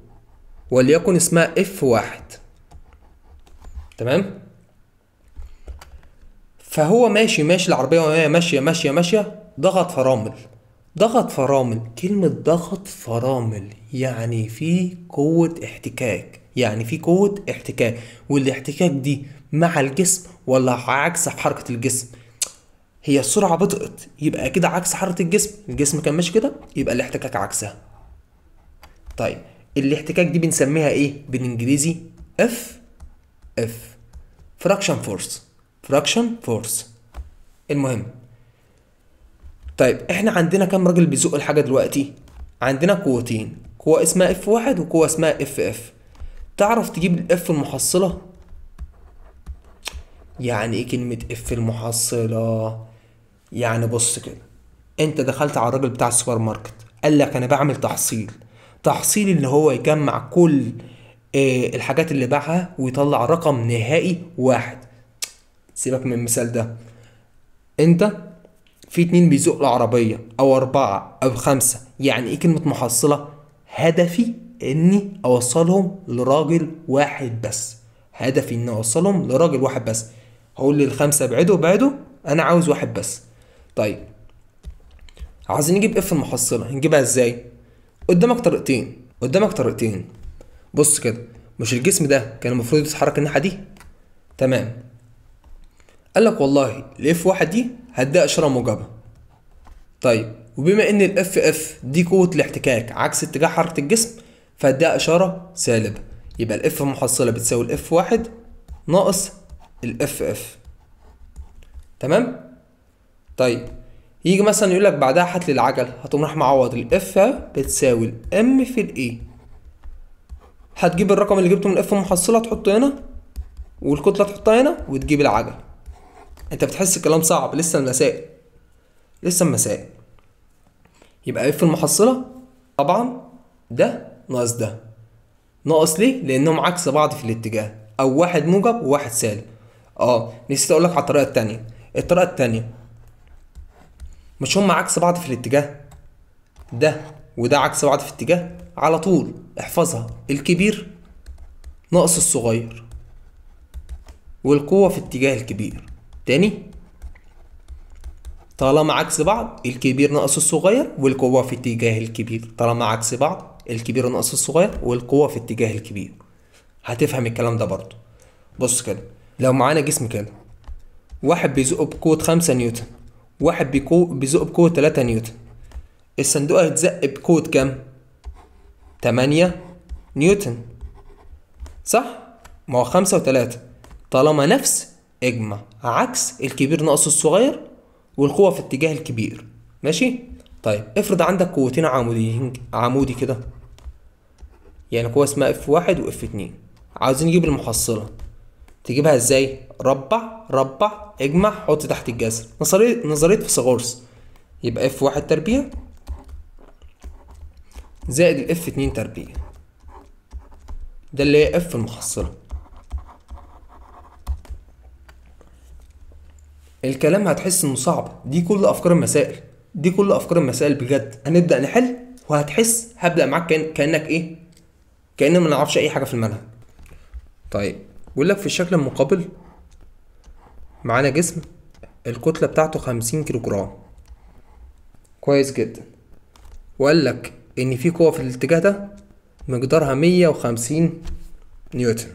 وليكن اسمها اف واحد تمام فهو ماشي ماشي العربية وهي ماشية ماشية ماشية ضغط فرامل ضغط فرامل كلمة ضغط فرامل يعني في قوة احتكاك يعني في قوة احتكاك والاحتكاك دي مع الجسم ولا عكس حركة الجسم هي السرعة بطئت يبقى كده عكس حركة الجسم الجسم كان ماشي كده يبقى الاحتكاك عكسها طيب الاحتكاك دي بنسميها ايه بالانجليزي اف اف فراكشن فورس فراكشن فورس المهم طيب احنا عندنا كام راجل بيزق الحاجه دلوقتي عندنا قوتين قوه اسمها اف واحد وقوه اسمها اف اف تعرف تجيب الاف المحصله يعني ايه كلمه اف المحصله يعني بص كده انت دخلت على الراجل بتاع السوبر ماركت قال لك انا بعمل تحصيل تحصيل ان هو يجمع كل آه، الحاجات اللي باعها ويطلع رقم نهائي واحد سيبك من المثال ده انت في اتنين بيزقوا العربية او اربعة او خمسة يعني ايه كلمة محصلة هدفي اني اوصلهم لراجل واحد بس هدفي اني اوصلهم لراجل واحد بس هقول للخمسة ابعدوا ابعدوا انا عاوز واحد بس طيب عايزين نجيب اف إيه المحصلة نجيبها ازاي قدامك طريقتين قدامك طريقتين بص كده مش الجسم ده كان المفروض يتحرك الناحيه دي تمام قال لك والله الاف واحد دي هديها اشاره موجبه طيب وبما ان الاف اف دي قوه الاحتكاك عكس اتجاه حركه الجسم فهديها اشاره سالبه يبقى الاف المحصله بتساوي الاف واحد ناقص الاف اف تمام طيب يجي مثلا يقول لك بعدها هات لي هتقوم راح معوض الاف بتساوي الام في الاي هتجيب الرقم اللي جبته من الاف محصله تحطه هنا والكتله تحطها هنا وتجيب العجل انت بتحس الكلام صعب لسه المساء لسه المساء يبقى اف المحصله طبعا ده ناقص ده ناقص ليه لانهم عكس بعض في الاتجاه او واحد موجب وواحد سالب اه نسيت اقول لك على الطريقه الثانيه الطريقه الثانيه مش هم عكس بعض في الاتجاه ده وده عكس بعض في الاتجاه على طول احفظها الكبير ناقص الصغير والقوة في اتجاه الكبير تاني طالما عكس بعض الكبير ناقص الصغير والقوة في اتجاه الكبير طالما عكس بعض الكبير ناقص الصغير والقوة في اتجاه الكبير هتفهم الكلام ده برضه بص كده لو معانا جسم كده واحد بيزقه بقوة خمسة نيوتن واحد بيكو بيزق بقوة 3 نيوتن الصندوق هيتزق بقوة كام؟ 8 نيوتن صح؟ ما هو 5 و3 طالما نفس اجمع عكس الكبير ناقص الصغير والقوة في اتجاه الكبير ماشي؟ طيب افرض عندك قوتين عموديين عمودي كده يعني قوة اسمها اف 1 واف 2 عاوزين نجيب المحصلة تجيبها ازاي؟ ربع ربع اجمع حط تحت الجذر نظرية نظرية فيثاغورس يبقى اف واحد تربيع زائد الاف اتنين تربيع ده اللي هي اف المحصلة الكلام هتحس انه صعب دي كل افكار المسائل دي كل افكار المسائل بجد هنبدا نحل وهتحس هبدا معاك كأن... كانك ايه كأن ما نعرفش اي حاجه في المنهج طيب بيقول لك في الشكل المقابل معانا جسم الكتلة بتاعته خمسين كيلو جرام كويس جدا وقال لك ان في قوة في الاتجاه ده مقدارها مية وخمسين نيوتن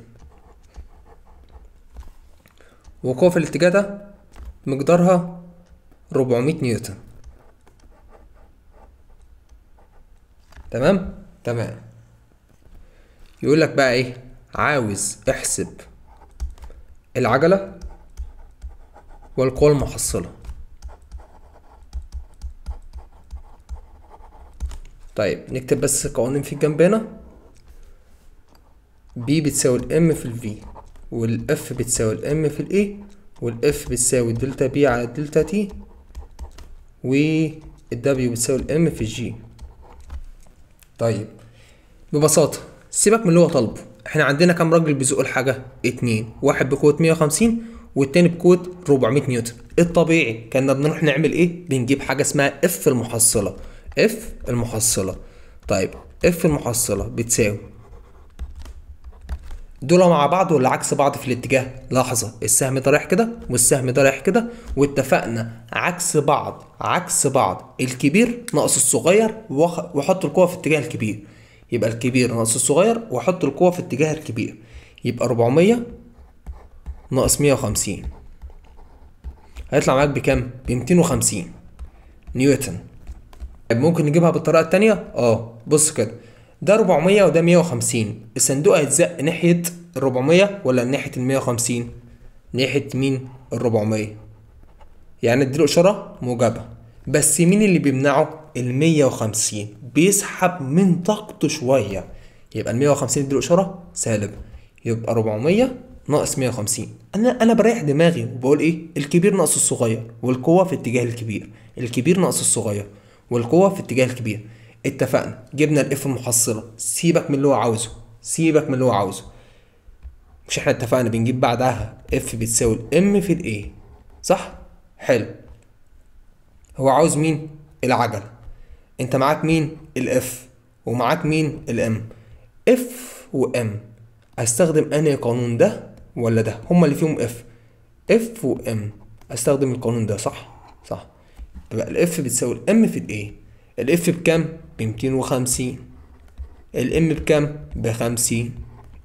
وقوة في الاتجاه ده مقدارها ربعمية نيوتن تمام تمام يقول لك بقى ايه عاوز احسب العجلة والقوى المحصلة طيب نكتب بس قوانين في الجنب هنا B بتساوي الام في الفي والاف بتساوي الام في الاي e، والاف بتساوي دلتا بي على دلتا تي والدبليو بتساوي الام في الجي طيب ببساطة سيبك من اللي هو طالبه احنا عندنا كام راجل بيزقوا الحاجة اتنين واحد بقوة مية وخمسين والتاني بكود 400 نيوتن الطبيعي كنا بنروح نعمل ايه بنجيب حاجه اسمها اف المحصله اف المحصله طيب اف المحصله بتساوي دول مع بعض ولا عكس بعض في الاتجاه لحظه السهم ده رايح كده والسهم ده رايح كده واتفقنا عكس بعض عكس بعض الكبير ناقص الصغير واحط القوه في اتجاه الكبير يبقى الكبير ناقص الصغير واحط القوه في اتجاه الكبير يبقى 400 ناقص 150 هيطلع معاك بكام؟ ب 250 نيوتن طب ممكن نجيبها بالطريقة التانية؟ اه بص كده ده 400 وده 150 الصندوق هيتزق ناحية ال 400 ولا ناحية ال 150 ناحية مين ال 400 يعني اديله إشارة موجبة بس مين اللي بيمنعه ال 150 بيسحب من طاقته شوية يبقى ال 150 اديله إشارة سالب يبقى 400 ناقص 150 انا انا بريح دماغي وبقول ايه الكبير ناقص الصغير والقوه في اتجاه الكبير الكبير ناقص الصغير والقوه في اتجاه الكبير اتفقنا جبنا الاف محصله سيبك من اللي هو عاوزه سيبك من اللي هو عاوزه مش احنا اتفقنا بنجيب بعدها اف بتساوي الام في الايه صح حلو هو عاوز مين العجل انت معاك مين الاف ومعاك مين الام اف وام هستخدم انهي قانون ده ولا ده هما اللي فيهم اف اف وام استخدم القانون ده صح صح يبقى الاف بتساوي الام في الايه الاف بكام ب 250 الام بكام ب 50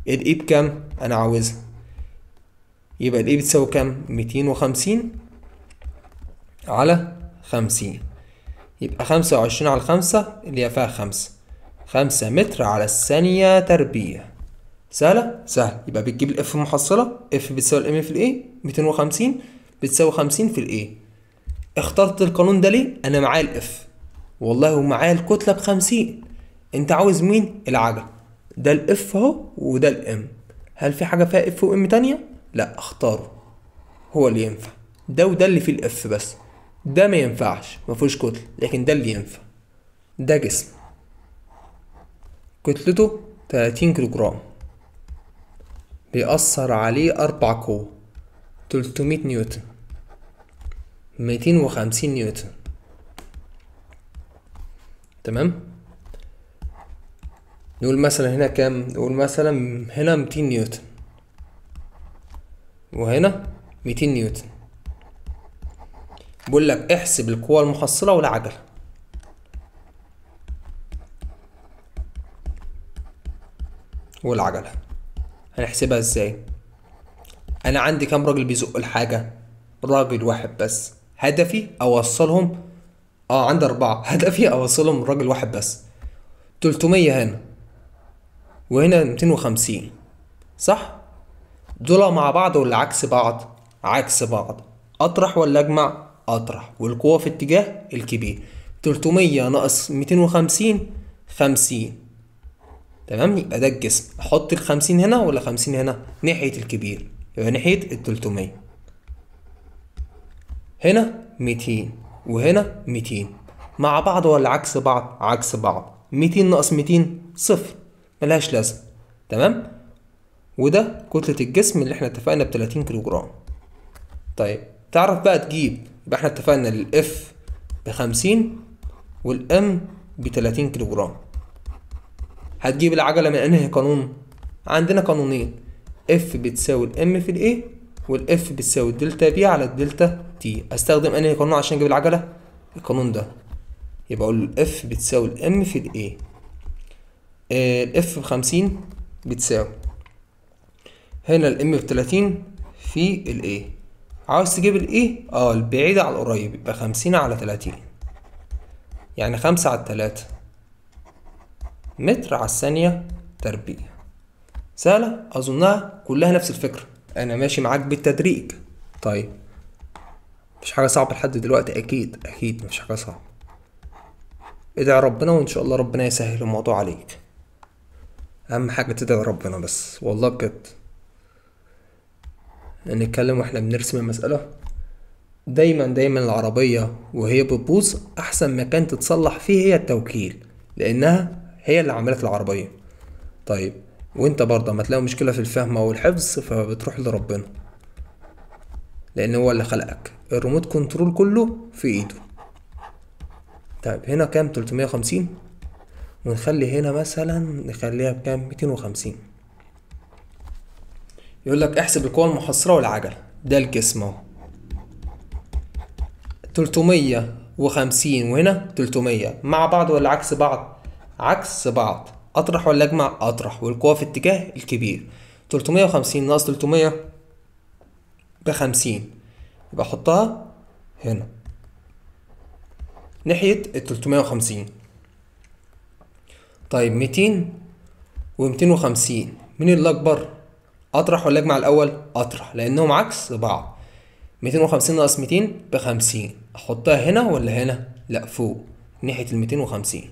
الاي بكام انا عاوزها يبقى الاي e بتساوي كام 250 على 50 يبقى 25 على 5 اللي هي فيها 5 5 متر على الثانية تربيع سهله سهله يبقى بتجيب الاف محصله اف بتساوي الام في الايه 250 بتساوي 50 في الايه اخترت القانون ده ليه انا معايا الاف والله ومعايا الكتله ب 50 انت عاوز مين العجل ده الاف اهو وده الام هل في حاجه فيها اف وام تانية لا اختاره هو اللي ينفع ده وده اللي فيه الاف بس ده ما ينفعش ما فيهوش كتله لكن ده اللي ينفع ده جسم كتلته 30 كيلوغرام بيأثر عليه أربع قوة تلتمية نيوتن ميتين وخمسين نيوتن تمام نقول مثلا هنا كام نقول مثلا هنا ميتين نيوتن وهنا ميتين نيوتن بقول لك احسب القوة المحصلة والعجلة والعجلة هنحسبها ازاي انا عندي كام راجل بيزقوا الحاجه راجل واحد بس هدفي اوصلهم اه عندي اربعة هدفي اوصلهم راجل واحد بس تلتمية هنا وهنا ميتين وخمسين صح دول مع بعض ولا عكس بعض عكس بعض اطرح ولا اجمع اطرح والقوه في اتجاه الكبير تلتمية ناقص ميتين وخمسين خمسين تمام يبقى ده الجسم احط ال 50 هنا ولا 50 هنا ناحيه الكبير يبقى ناحيه ال 300 هنا 200 وهنا 200 مع بعض ولا عكس بعض عكس بعض 200 ناقص 200 صفر ملهاش لازم تمام وده كتله الجسم اللي احنا اتفقنا ب 30 كيلو جرام طيب تعرف بقى تجيب يبقى احنا اتفقنا الاف ب 50 والام ب 30 كيلو جرام هتجيب العجلة من انهي قانون عندنا قانونين اف بتساوي الام في الايه والاف بتساوي الدلتا بي على الدلتا تي استخدم انهي قانون عشان اجيب العجلة القانون ده يبقى اقول له اف بتساوي الام في الايه الاف بخمسين بتساوي هنا الام بتلاتين في الايه عاوز تجيب الايه اه البعيد على القريب يبقى خمسين على تلاتين يعني خمسة على تلاتة متر على الثانية تربيع سهلة أظنها كلها نفس الفكرة أنا ماشي معاك بالتدريج طيب مفيش حاجة صعبة لحد دلوقتي أكيد أكيد مفيش حاجة صعبة ادعي ربنا وإن شاء الله ربنا يسهل الموضوع عليك أهم حاجة تدعي ربنا بس والله بجد نتكلم واحنا بنرسم المسألة دايما دايما العربية وهي بتبوظ أحسن مكان تتصلح فيه هي التوكيل لأنها هي اللي عملت العربية طيب وانت برضه ما تلاقي مشكلة في الفهم او الحفظ فبتروح لربنا لان هو اللي خلقك الريموت كنترول كله في ايده طيب هنا كام 350 ونخلي هنا مثلا نخليها بكام 250 يقول لك احسب القوة المحصرة والعجلة ده الجسم اهو 350 وهنا 300 مع بعض ولا عكس بعض عكس بعض اطرح ولا اجمع اطرح والقوة في اتجاه الكبير تلتمية وخمسين ناقص تلتمية بخمسين يبقى احطها هنا ناحية التلتمية وخمسين طيب ميتين وميتين وخمسين مين اللي أكبر؟ أطرح ولا أجمع الأول؟ أطرح لأنهم عكس بعض ميتين وخمسين ناقص ميتين بخمسين أحطها هنا ولا هنا؟ لأ فوق ناحية الميتين وخمسين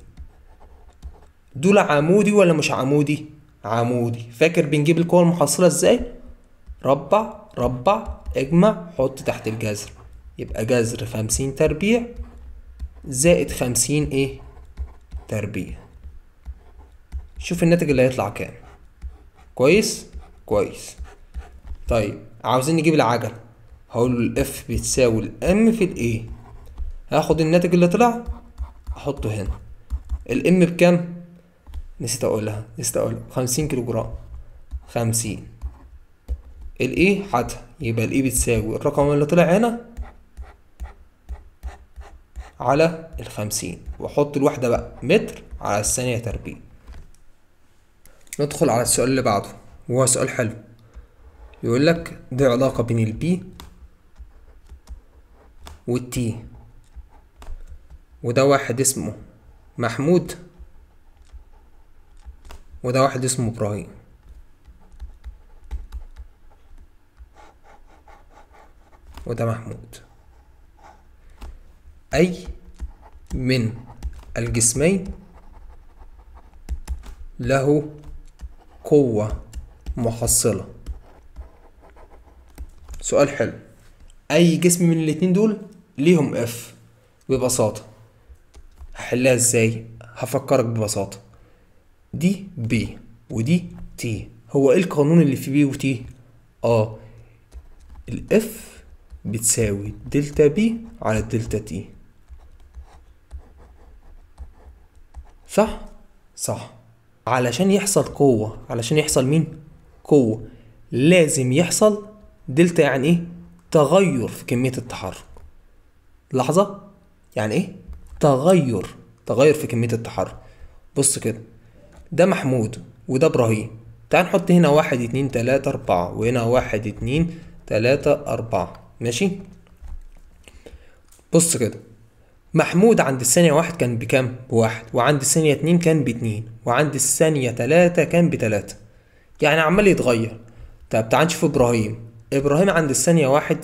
دول عمودي ولا مش عمودي عمودي فاكر بنجيب القوة المحصلة ازاي ربع ربع اجمع حط تحت الجذر يبقى جذر خمسين تربيع زائد خمسين ايه تربيع شوف الناتج اللي هيطلع كام كويس كويس طيب عاوزين نجيب العجلة هقول الاف بتساوي الام في الايه هاخد الناتج اللي طلع احطه هنا الام بكام نسيت اقولها نسيت اقولها خمسين كيلو جرام خمسين الاي حتى يبقى الاي بتساوي الرقم اللي طلع هنا على الخمسين واحط الوحدة بقى متر على الثانية تربيع ندخل على السؤال اللي بعده وهو سؤال حلو يقول لك دي علاقة بين البي والتي وده واحد اسمه محمود وده واحد اسمه ابراهيم وده محمود أي من الجسمين له قوة محصلة سؤال حلو أي جسم من الاتنين دول ليهم اف ببساطة هحلها ازاي هفكرك ببساطة دي بي ودي تي هو ايه القانون اللي في بي وتي اه الاف بتساوي دلتا بي على دلتا تي صح صح علشان يحصل قوة علشان يحصل مين قوة لازم يحصل دلتا يعني ايه تغير في كمية التحرك لحظة يعني ايه تغير تغير في كمية التحرك بص كده ده محمود وده ابراهيم تعال نحط هنا واحد اتنين تلاتة اربعة وهنا واحد اتنين تلاتة اربعة ماشي بص كده محمود عند الثانية واحد كان بكام؟ بواحد وعند الثانية اتنين كان باتنين وعند الثانية تلاتة كان بتلاتة يعني عمال يتغير طب تعال نشوف ابراهيم ابراهيم عند الثانية واحد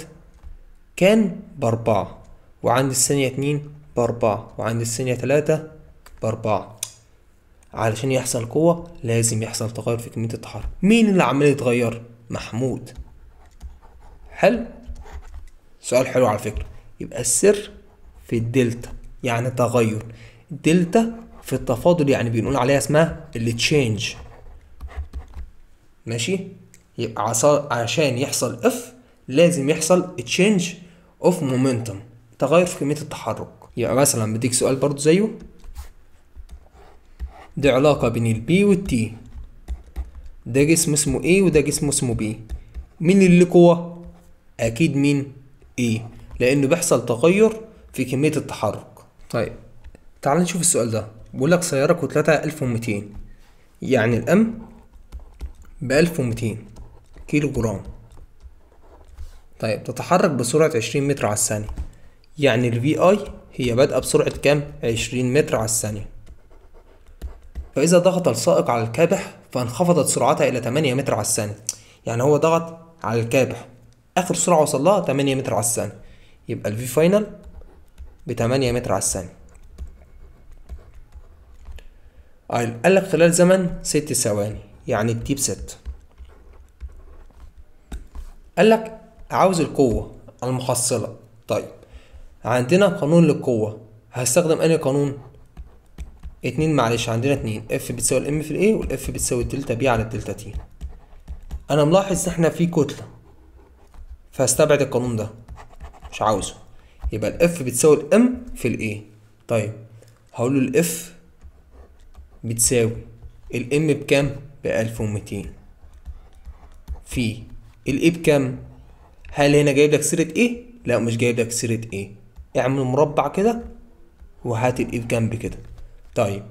كان باربعة وعند الثانية اتنين باربعة وعند الثانية تلاتة باربعة علشان يحصل قوة لازم يحصل تغير في كمية التحرك مين اللي عمال يتغير محمود حلو سؤال حلو على فكرة يبقى السر في الدلتا يعني تغير دلتا في التفاضل يعني بنقول عليها اسمها التشينج ماشي يبقى عشان يحصل اف لازم يحصل تشينج اوف مومنتم تغير في كمية التحرك يبقى مثلا بديك سؤال برضو زيه دي علاقة بين البي والتي ده جسم اسمه A وده جسم اسمه B مين اللي قوة؟ أكيد مين؟ A لأنه بيحصل تغير في كمية التحرك طيب تعال نشوف السؤال ده بيقول لك سيارة كتلتها 1200 يعني الأم ب 1200 كيلو جرام طيب تتحرك بسرعة 20 متر على الثانية يعني الـ VI هي بادئة بسرعة كام؟ 20 متر على الثانية فإذا ضغط السائق على الكابح فانخفضت سرعتها إلى 8 متر على الثانية يعني هو ضغط على الكابح آخر سرعة وصل لها 8 متر على الثانية يبقى الفي فاينل ب 8 متر على الثانية قال لك خلال زمن 6 ثواني يعني ب 6 قال لك عاوز القوة المحصلة طيب عندنا قانون للقوة هستخدم أي قانون اتنين معلش عندنا اتنين اف بتساوي الام في الايه والاف بتساوي الدلتا بي على الدلتا تي انا ملاحظ ان احنا في كتله فاستبعد القانون ده مش عاوزه يبقى الاف بتساوي الام في الايه طيب هقول له الاف بتساوي الام بكام بألف ومتين في الايه بكام هل هنا جايب لك سيره ايه لا مش جايب لك سيره ايه اعمل مربع كده وهات الايه بجنب كده طيب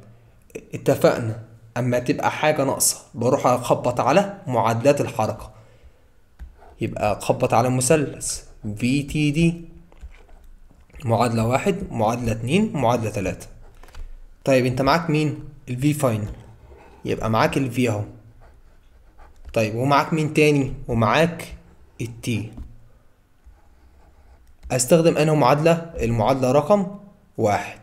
اتفقنا اما تبقى حاجة ناقصة بروح اخبط على معادلات الحركة يبقى اخبط على مثلث في تي دي معادلة واحد معادلة اتنين معادلة تلاتة طيب انت معاك مين الفي فاينل يبقى معاك الفي اهو طيب ومعاك مين تاني ومعاك التي استخدم انه معادلة المعادلة رقم واحد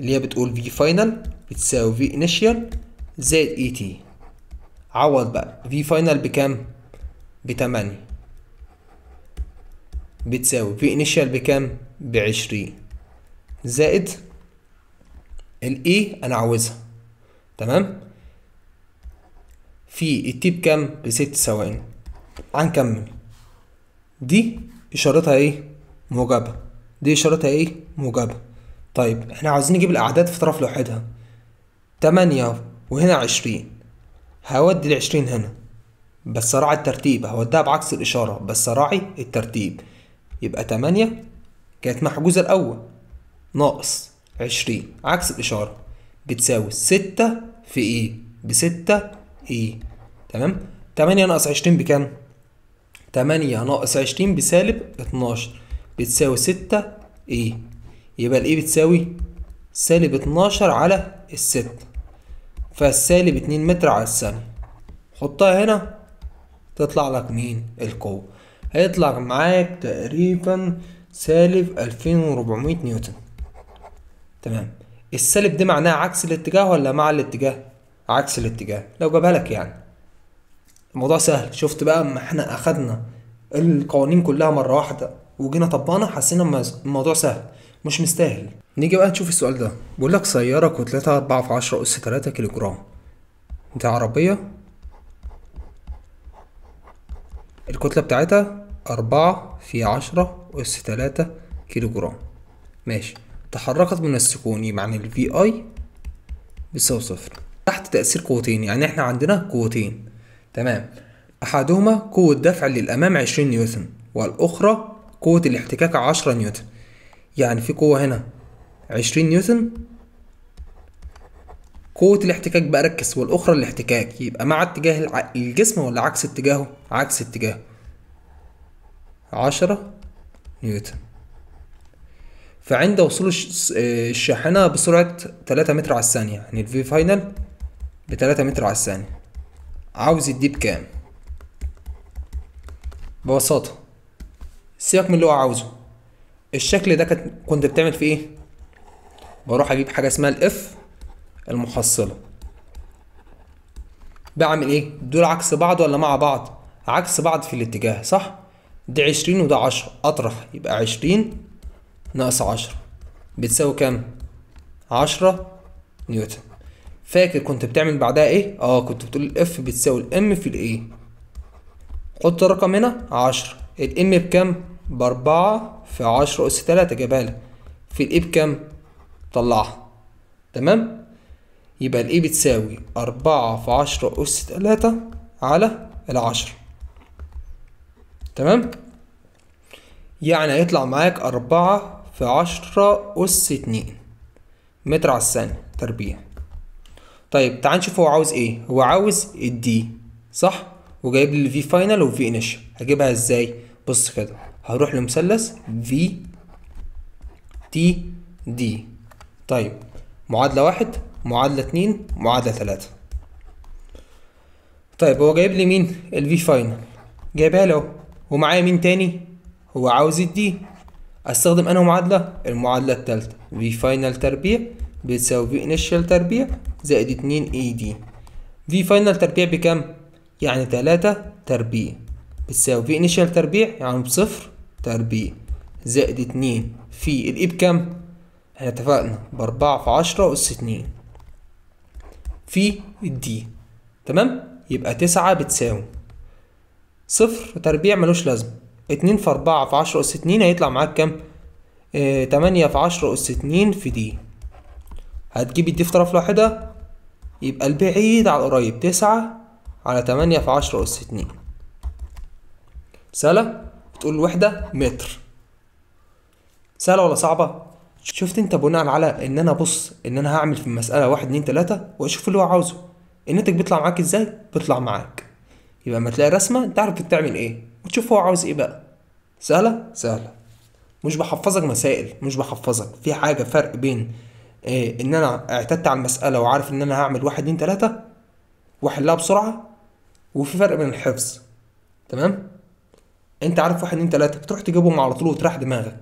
اللي هي بتقول في فاينل بتساوي في انيشال زائد اي تي عوض بقى في فاينل بكام ب 8 بتساوي في انيشال بكام ب 20 زائد الاي e انا عاوزها تمام في التي بكام بست ثواني هنكمل دي اشارتها ايه موجبه دي اشارتها ايه موجبه طيب احنا عاوزين نجيب الأعداد في طرف لوحدها تمانية وهنا عشرين هودي العشرين هنا بس أراعي الترتيب هوديها بعكس الإشارة بس أراعي الترتيب يبقى تمانية كانت محجوزة الأول ناقص عشرين عكس الإشارة بتساوي ستة في إيه بستة إيه تمام تمانية ناقص عشرين بكام تمانية ناقص عشرين بسالب اتناشر بتساوي ستة إيه يبقى الايه بتساوي سالب 12 على الستة فالسالب 2 متر على الثانية حطها هنا تطلع لك مين القوة هيطلع معاك تقريبا سالب 2400 نيوتن تمام السالب دي معناها عكس الاتجاه ولا مع الاتجاه عكس الاتجاه لو جابها لك يعني الموضوع سهل شفت بقى اما احنا اخدنا القوانين كلها مره واحده وجينا طبقنا حسينا الموضوع سهل مش مستاهل نيجي بقى نشوف السؤال ده بيقول لك سيارة كتلتها أربعة في عشرة أس تلاتة كيلو جرام دي عربية الكتلة بتاعتها أربعة في عشرة أس تلاتة كيلو جرام ماشي تحركت من السكون عن ال أي بيساوي صفر تحت تأثير قوتين يعني احنا عندنا قوتين تمام أحدهما قوة دفع للأمام عشرين نيوتن والأخرى قوة الاحتكاك عشرة نيوتن يعني في قوة هنا عشرين نيوتن قوة الاحتكاك بقى ركز والأخرى الاحتكاك يبقى مع اتجاه الجسم ولا عكس اتجاهه؟ عكس اتجاهه عشرة نيوتن فعند وصول الشاحنة بسرعة تلاتة متر على الثانية يعني الفي فاينل بتلاتة متر على الثانية عاوز يديه بكام؟ ببساطة سيبك من اللي هو عاوزه الشكل ده كنت بتعمل فيه ايه بروح اجيب حاجه اسمها الاف المحصله بعمل ايه دول عكس بعض ولا مع بعض عكس بعض في الاتجاه صح ده عشرين وده عشرة اطرح يبقى عشرين ناقص عشرة بتساوي كام عشرة نيوتن فاكر كنت بتعمل بعدها ايه اه كنت بتقول الاف بتساوي الام في الايه حط الرقم هنا عشرة الام بكام بأربعة في عشرة أس تلاتة جابها لك في الإيه بكام؟ طلعها تمام؟ يبقى الإيه بتساوي أربعة في عشرة أس تلاتة على العشرة تمام؟ يعني هيطلع معاك أربعة في عشرة أس اتنين متر على الثانية تربيع طيب تعال نشوف هو عاوز ايه هو عاوز الدي صح وجايب لي الفي فاينل وفي انيشال هجيبها ازاي بص كده هروح لمثلث في تي دي طيب معادلة واحد معادلة اتنين معادلة تلاتة طيب هو جايب لي مين الفي فاينل جايبها له ومعايا مين تاني هو عاوز الدي استخدم انا معادلة المعادلة التالتة في فاينل تربيع بتساوي في انيشال تربيع زائد اتنين اي دي في فاينل تربيع بكام يعني تلاتة تربيع بتساوي في انيشال تربيع يعني بصفر تربيع زائد اتنين في الاي بكام احنا اتفقنا باربعة في عشرة أس اتنين في الدي تمام يبقى تسعة بتساوي صفر تربيع ملوش لازمة اتنين في أربعة في عشرة أس اتنين هيطلع معاك كام؟ اه تمانية في عشرة أس اتنين في دي هتجيب الدي في طرف لوحدها يبقى البعيد على القريب تسعة على تمانية في عشرة أس اتنين سهلة بتقول الوحده متر سهله ولا صعبه شفت انت بناء على ان انا بص ان انا هعمل في المساله واحد اتنين تلاتة واشوف اللي هو عاوزه الناتج بيطلع معاك ازاي بيطلع معاك يبقى اما تلاقي رسمه انت عارف بتعمل ايه وتشوف هو عاوز ايه بقى سهله سهله مش بحفظك مسائل مش بحفظك في حاجه فرق بين إيه ان انا اعتدت على المساله وعارف ان انا هعمل واحد اتنين تلاتة واحلها بسرعه وفي فرق بين الحفظ تمام انت عارف واحد اتنين تلاتة تروح تجيبهم على طول وتريح دماغك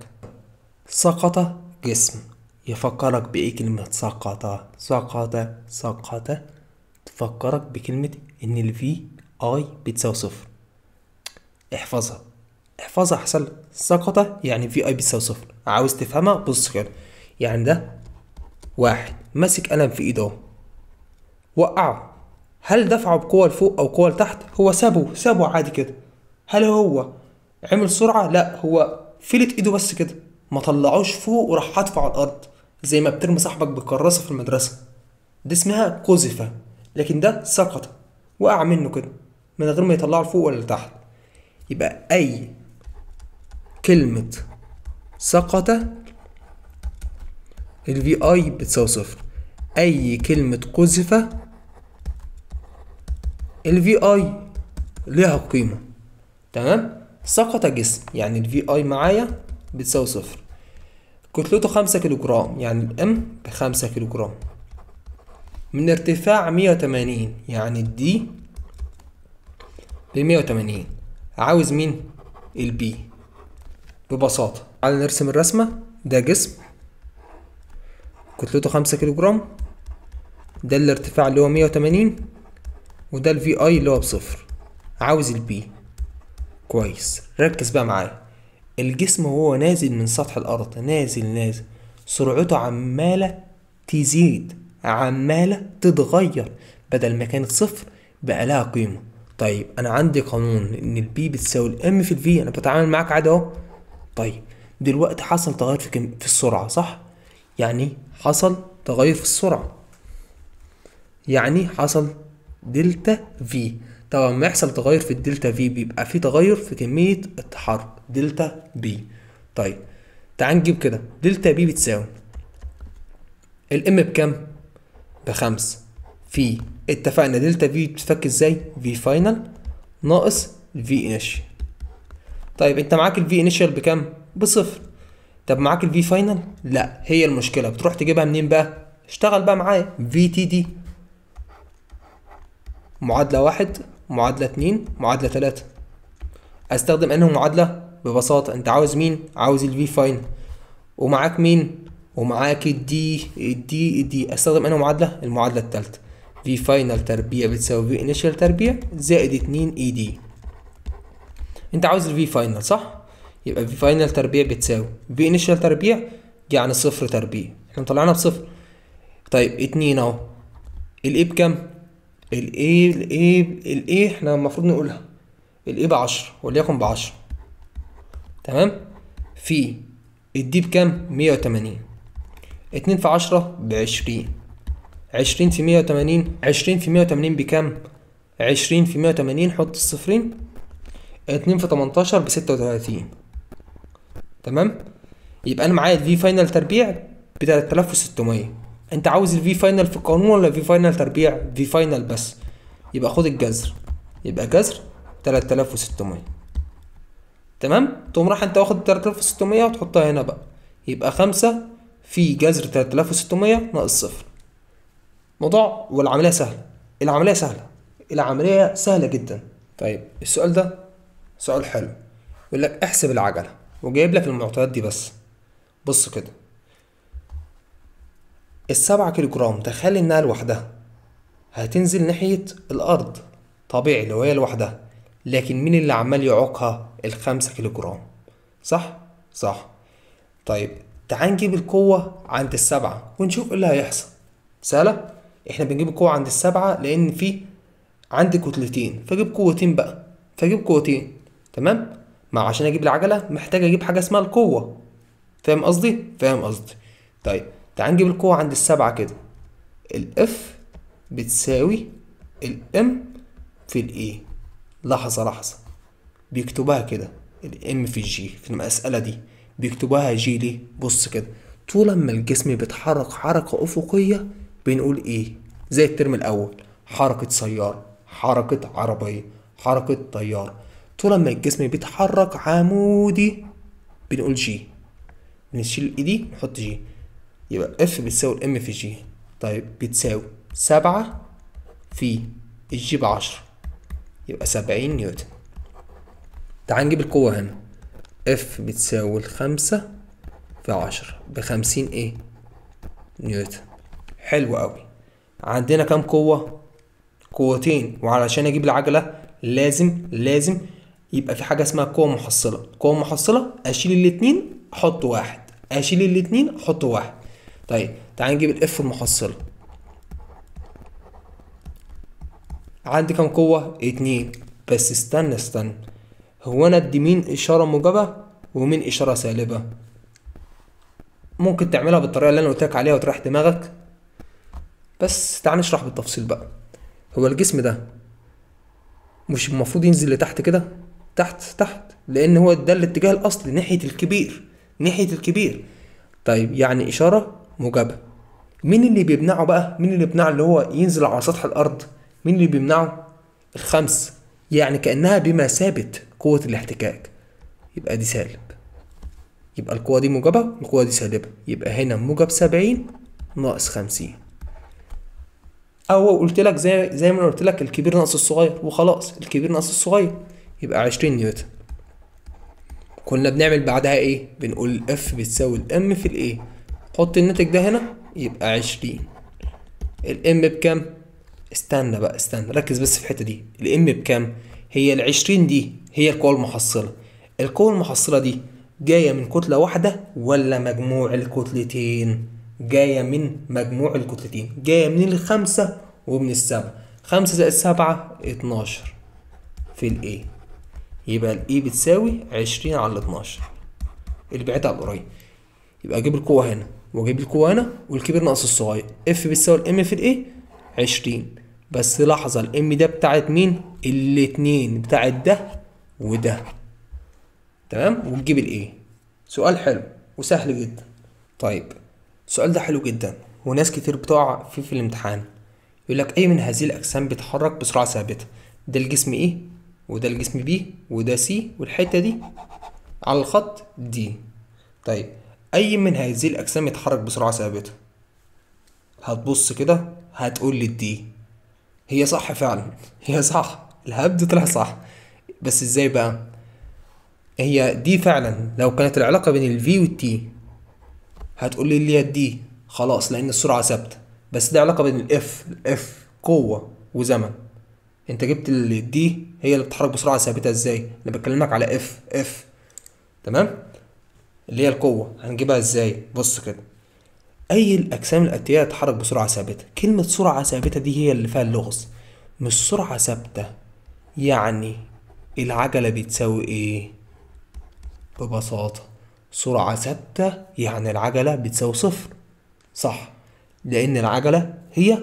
سقط جسم يفكرك بإيه كلمة سقط سقط سقط تفكرك بكلمة إن في آي بتساوي صفر احفظها احفظها أحسن سقط يعني في آي بتساوي صفر عاوز تفهمها بص كده يعني ده واحد ماسك قلم في إيده وقعه هل دفعه بقوة لفوق أو قوة لتحت؟ هو سابه سابه عادي كده هل هو عمل سرعه لا هو فلت ايده بس كده ما طلعوش فوق وراح حدفه على الارض زي ما بترمي صاحبك بالكراسه في المدرسه دي اسمها قذفه لكن ده سقط وقع منه كده من غير ما يطلعه لفوق ولا لتحت يبقى اي كلمه سقط في اي بتساوي صفر اي كلمه قذفه في اي لها قيمه تمام سقط جسم يعني الفي اي معايا بتساوي صفر كتلته خمسة كيلو جرام يعني الام بخمسة كيلو جرام من ارتفاع مية وتمانين يعني الدي بمية وتمانين عاوز مين البي ببساطة تعالى نرسم الرسمة ده جسم كتلته خمسة كيلو جرام ده الارتفاع اللي هو مية وتمانين وده الفي اي اللي هو بصفر عاوز البي كويس ركز بقى معايا الجسم وهو نازل من سطح الأرض نازل نازل سرعته عمالة تزيد عمالة تتغير بدل ما كانت صفر بقى لها قيمة طيب أنا عندي قانون إن البي بتساوي الام في الفي أنا بتعامل معاك عادي أهو طيب دلوقتي حصل تغير في في السرعة صح؟ يعني حصل تغير في السرعة يعني حصل دلتا في طبعا ما يحصل تغير في الدلتا في بيبقى في تغير في كمية التحرك دلتا بي طيب تعال نجيب كده دلتا بي بتساوي الام بكام؟ بخمس في اتفقنا دلتا في بتتفك ازاي؟ في فاينل ناقص الفي انيشال طيب انت معاك الفي انيشال بكام؟ بصفر طب معاك الفي فاينل؟ لا هي المشكلة بتروح تجيبها منين بقى؟ اشتغل بقى معايا في تي دي معادلة واحد معادلة 2 معادلة 3 استخدم انه معادلة ببساطة انت عاوز مين عاوز V فاين ومعاك مين ومعاك الدي الدي الدي استخدم انه معادلة المعادلة التالتة في فاينل e تربيع بتساوي في انيشال تربيع زائد 2 اي دي انت عاوز الفي فاينل صح يبقى في فاينل تربيع بتساوي في انيشال تربيع يعني صفر تربيع احنا طلعنا بصفر طيب 2 اهو الاي بكام الايه الايه الايه احنا المفروض نقولها الايه بعشرة وليكن بعشرة تمام في الدي بكام مية وتمانين اتنين في عشرة بعشرين عشرين في مية وتمانين عشرين في مية وتمانين بكام عشرين في مية وتمانين حط الصفرين اتنين في تمنتاشر بستة وتلاتين تمام يبقى انا معايا الفي فاينل تربيع بتلات آلاف وستمية انت عاوز الفي فاينل في القانون ولا في فاينل تربيع في فاينل بس يبقى خد الجذر يبقى جذر 3600 تمام تقوم راح انت واخد 3600 وتحطها هنا بقى يبقى 5 في جذر 3600 ناقص صفر موضوع والعمليه سهله العمليه سهله العمليه سهله جدا طيب السؤال ده سؤال حلو يقول لك احسب العجله وجايب لك المعطيات دي بس بص كده السبعة كيلو جرام تخيل انها لوحدها هتنزل ناحية الارض طبيعي لو هي لوحدها لكن مين اللي عمال يعوقها الخمسة كيلو جرام صح صح طيب تعال نجيب القوة عند السبعة ونشوف ايه اللي هيحصل سهلة احنا بنجيب القوة عند السبعة لان في عندي كتلتين فجيب قوتين بقى فجيب قوتين تمام ما عشان اجيب العجلة محتاج اجيب حاجة اسمها القوة فاهم قصدي فاهم قصدي طيب تعال نجيب القوة عند السبعة كده الاف بتساوي الام في الاي لحظة لحظة بيكتبها كده الام في الجي في المسألة دي بيكتبها جي ليه بص كده طول ما الجسم بيتحرك حركة أفقية بنقول ايه زي الترم الأول حركة سيارة حركة عربية حركة طيارة طول ما الجسم بيتحرك عمودي بنقول جي نشيل دي نحط جي يبقى اف بتساوي الام في جي طيب بتساوي سبعة في الجي بعشرة يبقى سبعين نيوتن تعال نجيب القوة هنا اف بتساوي الخمسة في عشرة بخمسين ايه نيوتن حلو قوي عندنا كام قوة قوتين وعلشان اجيب العجلة لازم لازم يبقى في حاجة اسمها قوة محصلة قوة محصلة اشيل الاتنين احط واحد اشيل الاتنين احط واحد طيب تعال نجيب الاف المحصله عندي كام قوة؟ اتنين بس استنى استنى هو انا ادي مين اشارة موجبة ومين اشارة سالبة ممكن تعملها بالطريقة اللي انا قلتلك عليها وتريح دماغك بس تعال نشرح بالتفصيل بقى هو الجسم ده مش المفروض ينزل لتحت كده تحت تحت لان هو ده الاتجاه الاصلي ناحية الكبير ناحية الكبير طيب يعني اشارة موجبه مين اللي بيمنعه بقى مين اللي بيمنعه اللي هو ينزل على سطح الارض مين اللي بيمنعه الخمس يعني كانها بمثابه قوه الاحتكاك يبقى دي سالب يبقى القوه دي موجبه والقوه دي سالبه يبقى هنا موجب 70 ناقص 50 او قلت لك زي زي ما قلت لك الكبير ناقص الصغير وخلاص الكبير ناقص الصغير يبقى 20 نيوتن كنا بنعمل بعدها ايه بنقول الاف بتساوي الام في الايه حط الناتج ده هنا يبقى عشرين الام بكام استنى بقى استنى ركز بس في الحته دي الام بكام هي العشرين دي هي القوه المحصله القوه المحصله دي جايه من كتله واحده ولا مجموع الكتلتين جايه من مجموع الكتلتين جايه من الخمسه ومن السبعه خمسة زائد سبعة اتناشر في الاي يبقى الاي e بتساوي عشرين على اتناشر البعيد على القريب يبقى اجيب القوة هنا واجيب هنا والكبير ناقص الصغير اف بتساوي الام في الايه 20 بس لحظه الام ده بتاعت مين الاتنين بتاعت ده وده تمام وتجيب الايه سؤال حلو وسهل جدا طيب السؤال ده حلو جدا وناس كتير بتقع فيه في الامتحان يقول لك اي من هذه الاجسام بيتحرك بسرعه ثابته ده الجسم ايه وده الجسم بي وده سي والحته دي على الخط دي طيب اي من هذه الاجسام يتحرك بسرعه ثابته هتبص كده هتقول لي دي هي صح فعلا هي صح الهبد طلع صح بس ازاي بقى هي دي فعلا لو كانت العلاقه بين الفي والتي هتقول لي اللي هي دي خلاص لان السرعه ثابته بس دي علاقه بين الاف الاف قوه وزمن انت جبت الدي هي اللي بتتحرك بسرعه ثابته ازاي انا بكلمك على اف اف تمام اللي هي القوة هنجيبها ازاي بص كده أي الأجسام الآتية تتحرك بسرعة ثابتة كلمة سرعة ثابتة دي هي اللي فيها اللغز مش سرعة ثابتة يعني العجلة بتساوي إيه ببساطة سرعة ثابتة يعني العجلة بتساوي صفر صح لأن العجلة هي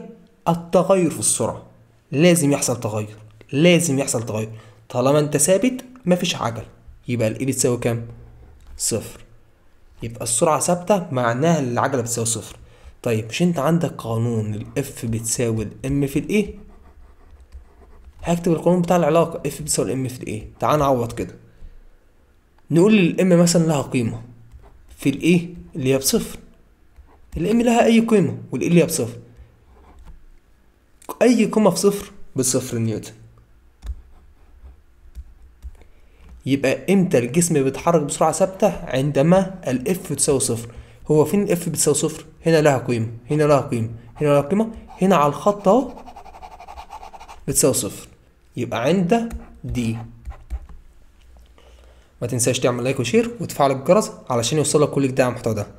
التغير في السرعة لازم يحصل تغير لازم يحصل تغير طالما أنت ثابت مفيش عجل يبقى الإيه بتساوي كام صفر يبقى السرعة ثابتة معناها ان العجلة بتساوي صفر طيب مش انت عندك قانون الاف بتساوي الام في الايه هكتب القانون بتاع العلاقة اف بتساوي الام في الايه تعال نعوض كده نقول الام مثلا لها قيمة في الايه اللي هي بصفر الام لها اي قيمة والايه اللي هي بصفر اي قيمة في صفر بصفر نيوتن يبقى امتى الجسم بيتحرك بسرعه ثابته عندما الاف تساوي صفر هو فين الاف بتساوي صفر هنا لها قيمه هنا لها قيمه هنا لها قيمه هنا على الخط اهو بتساوي صفر يبقى عند دي ما تنساش تعمل لايك وشير وتفعل الجرس علشان يوصلك كل جديد على المحتوى ده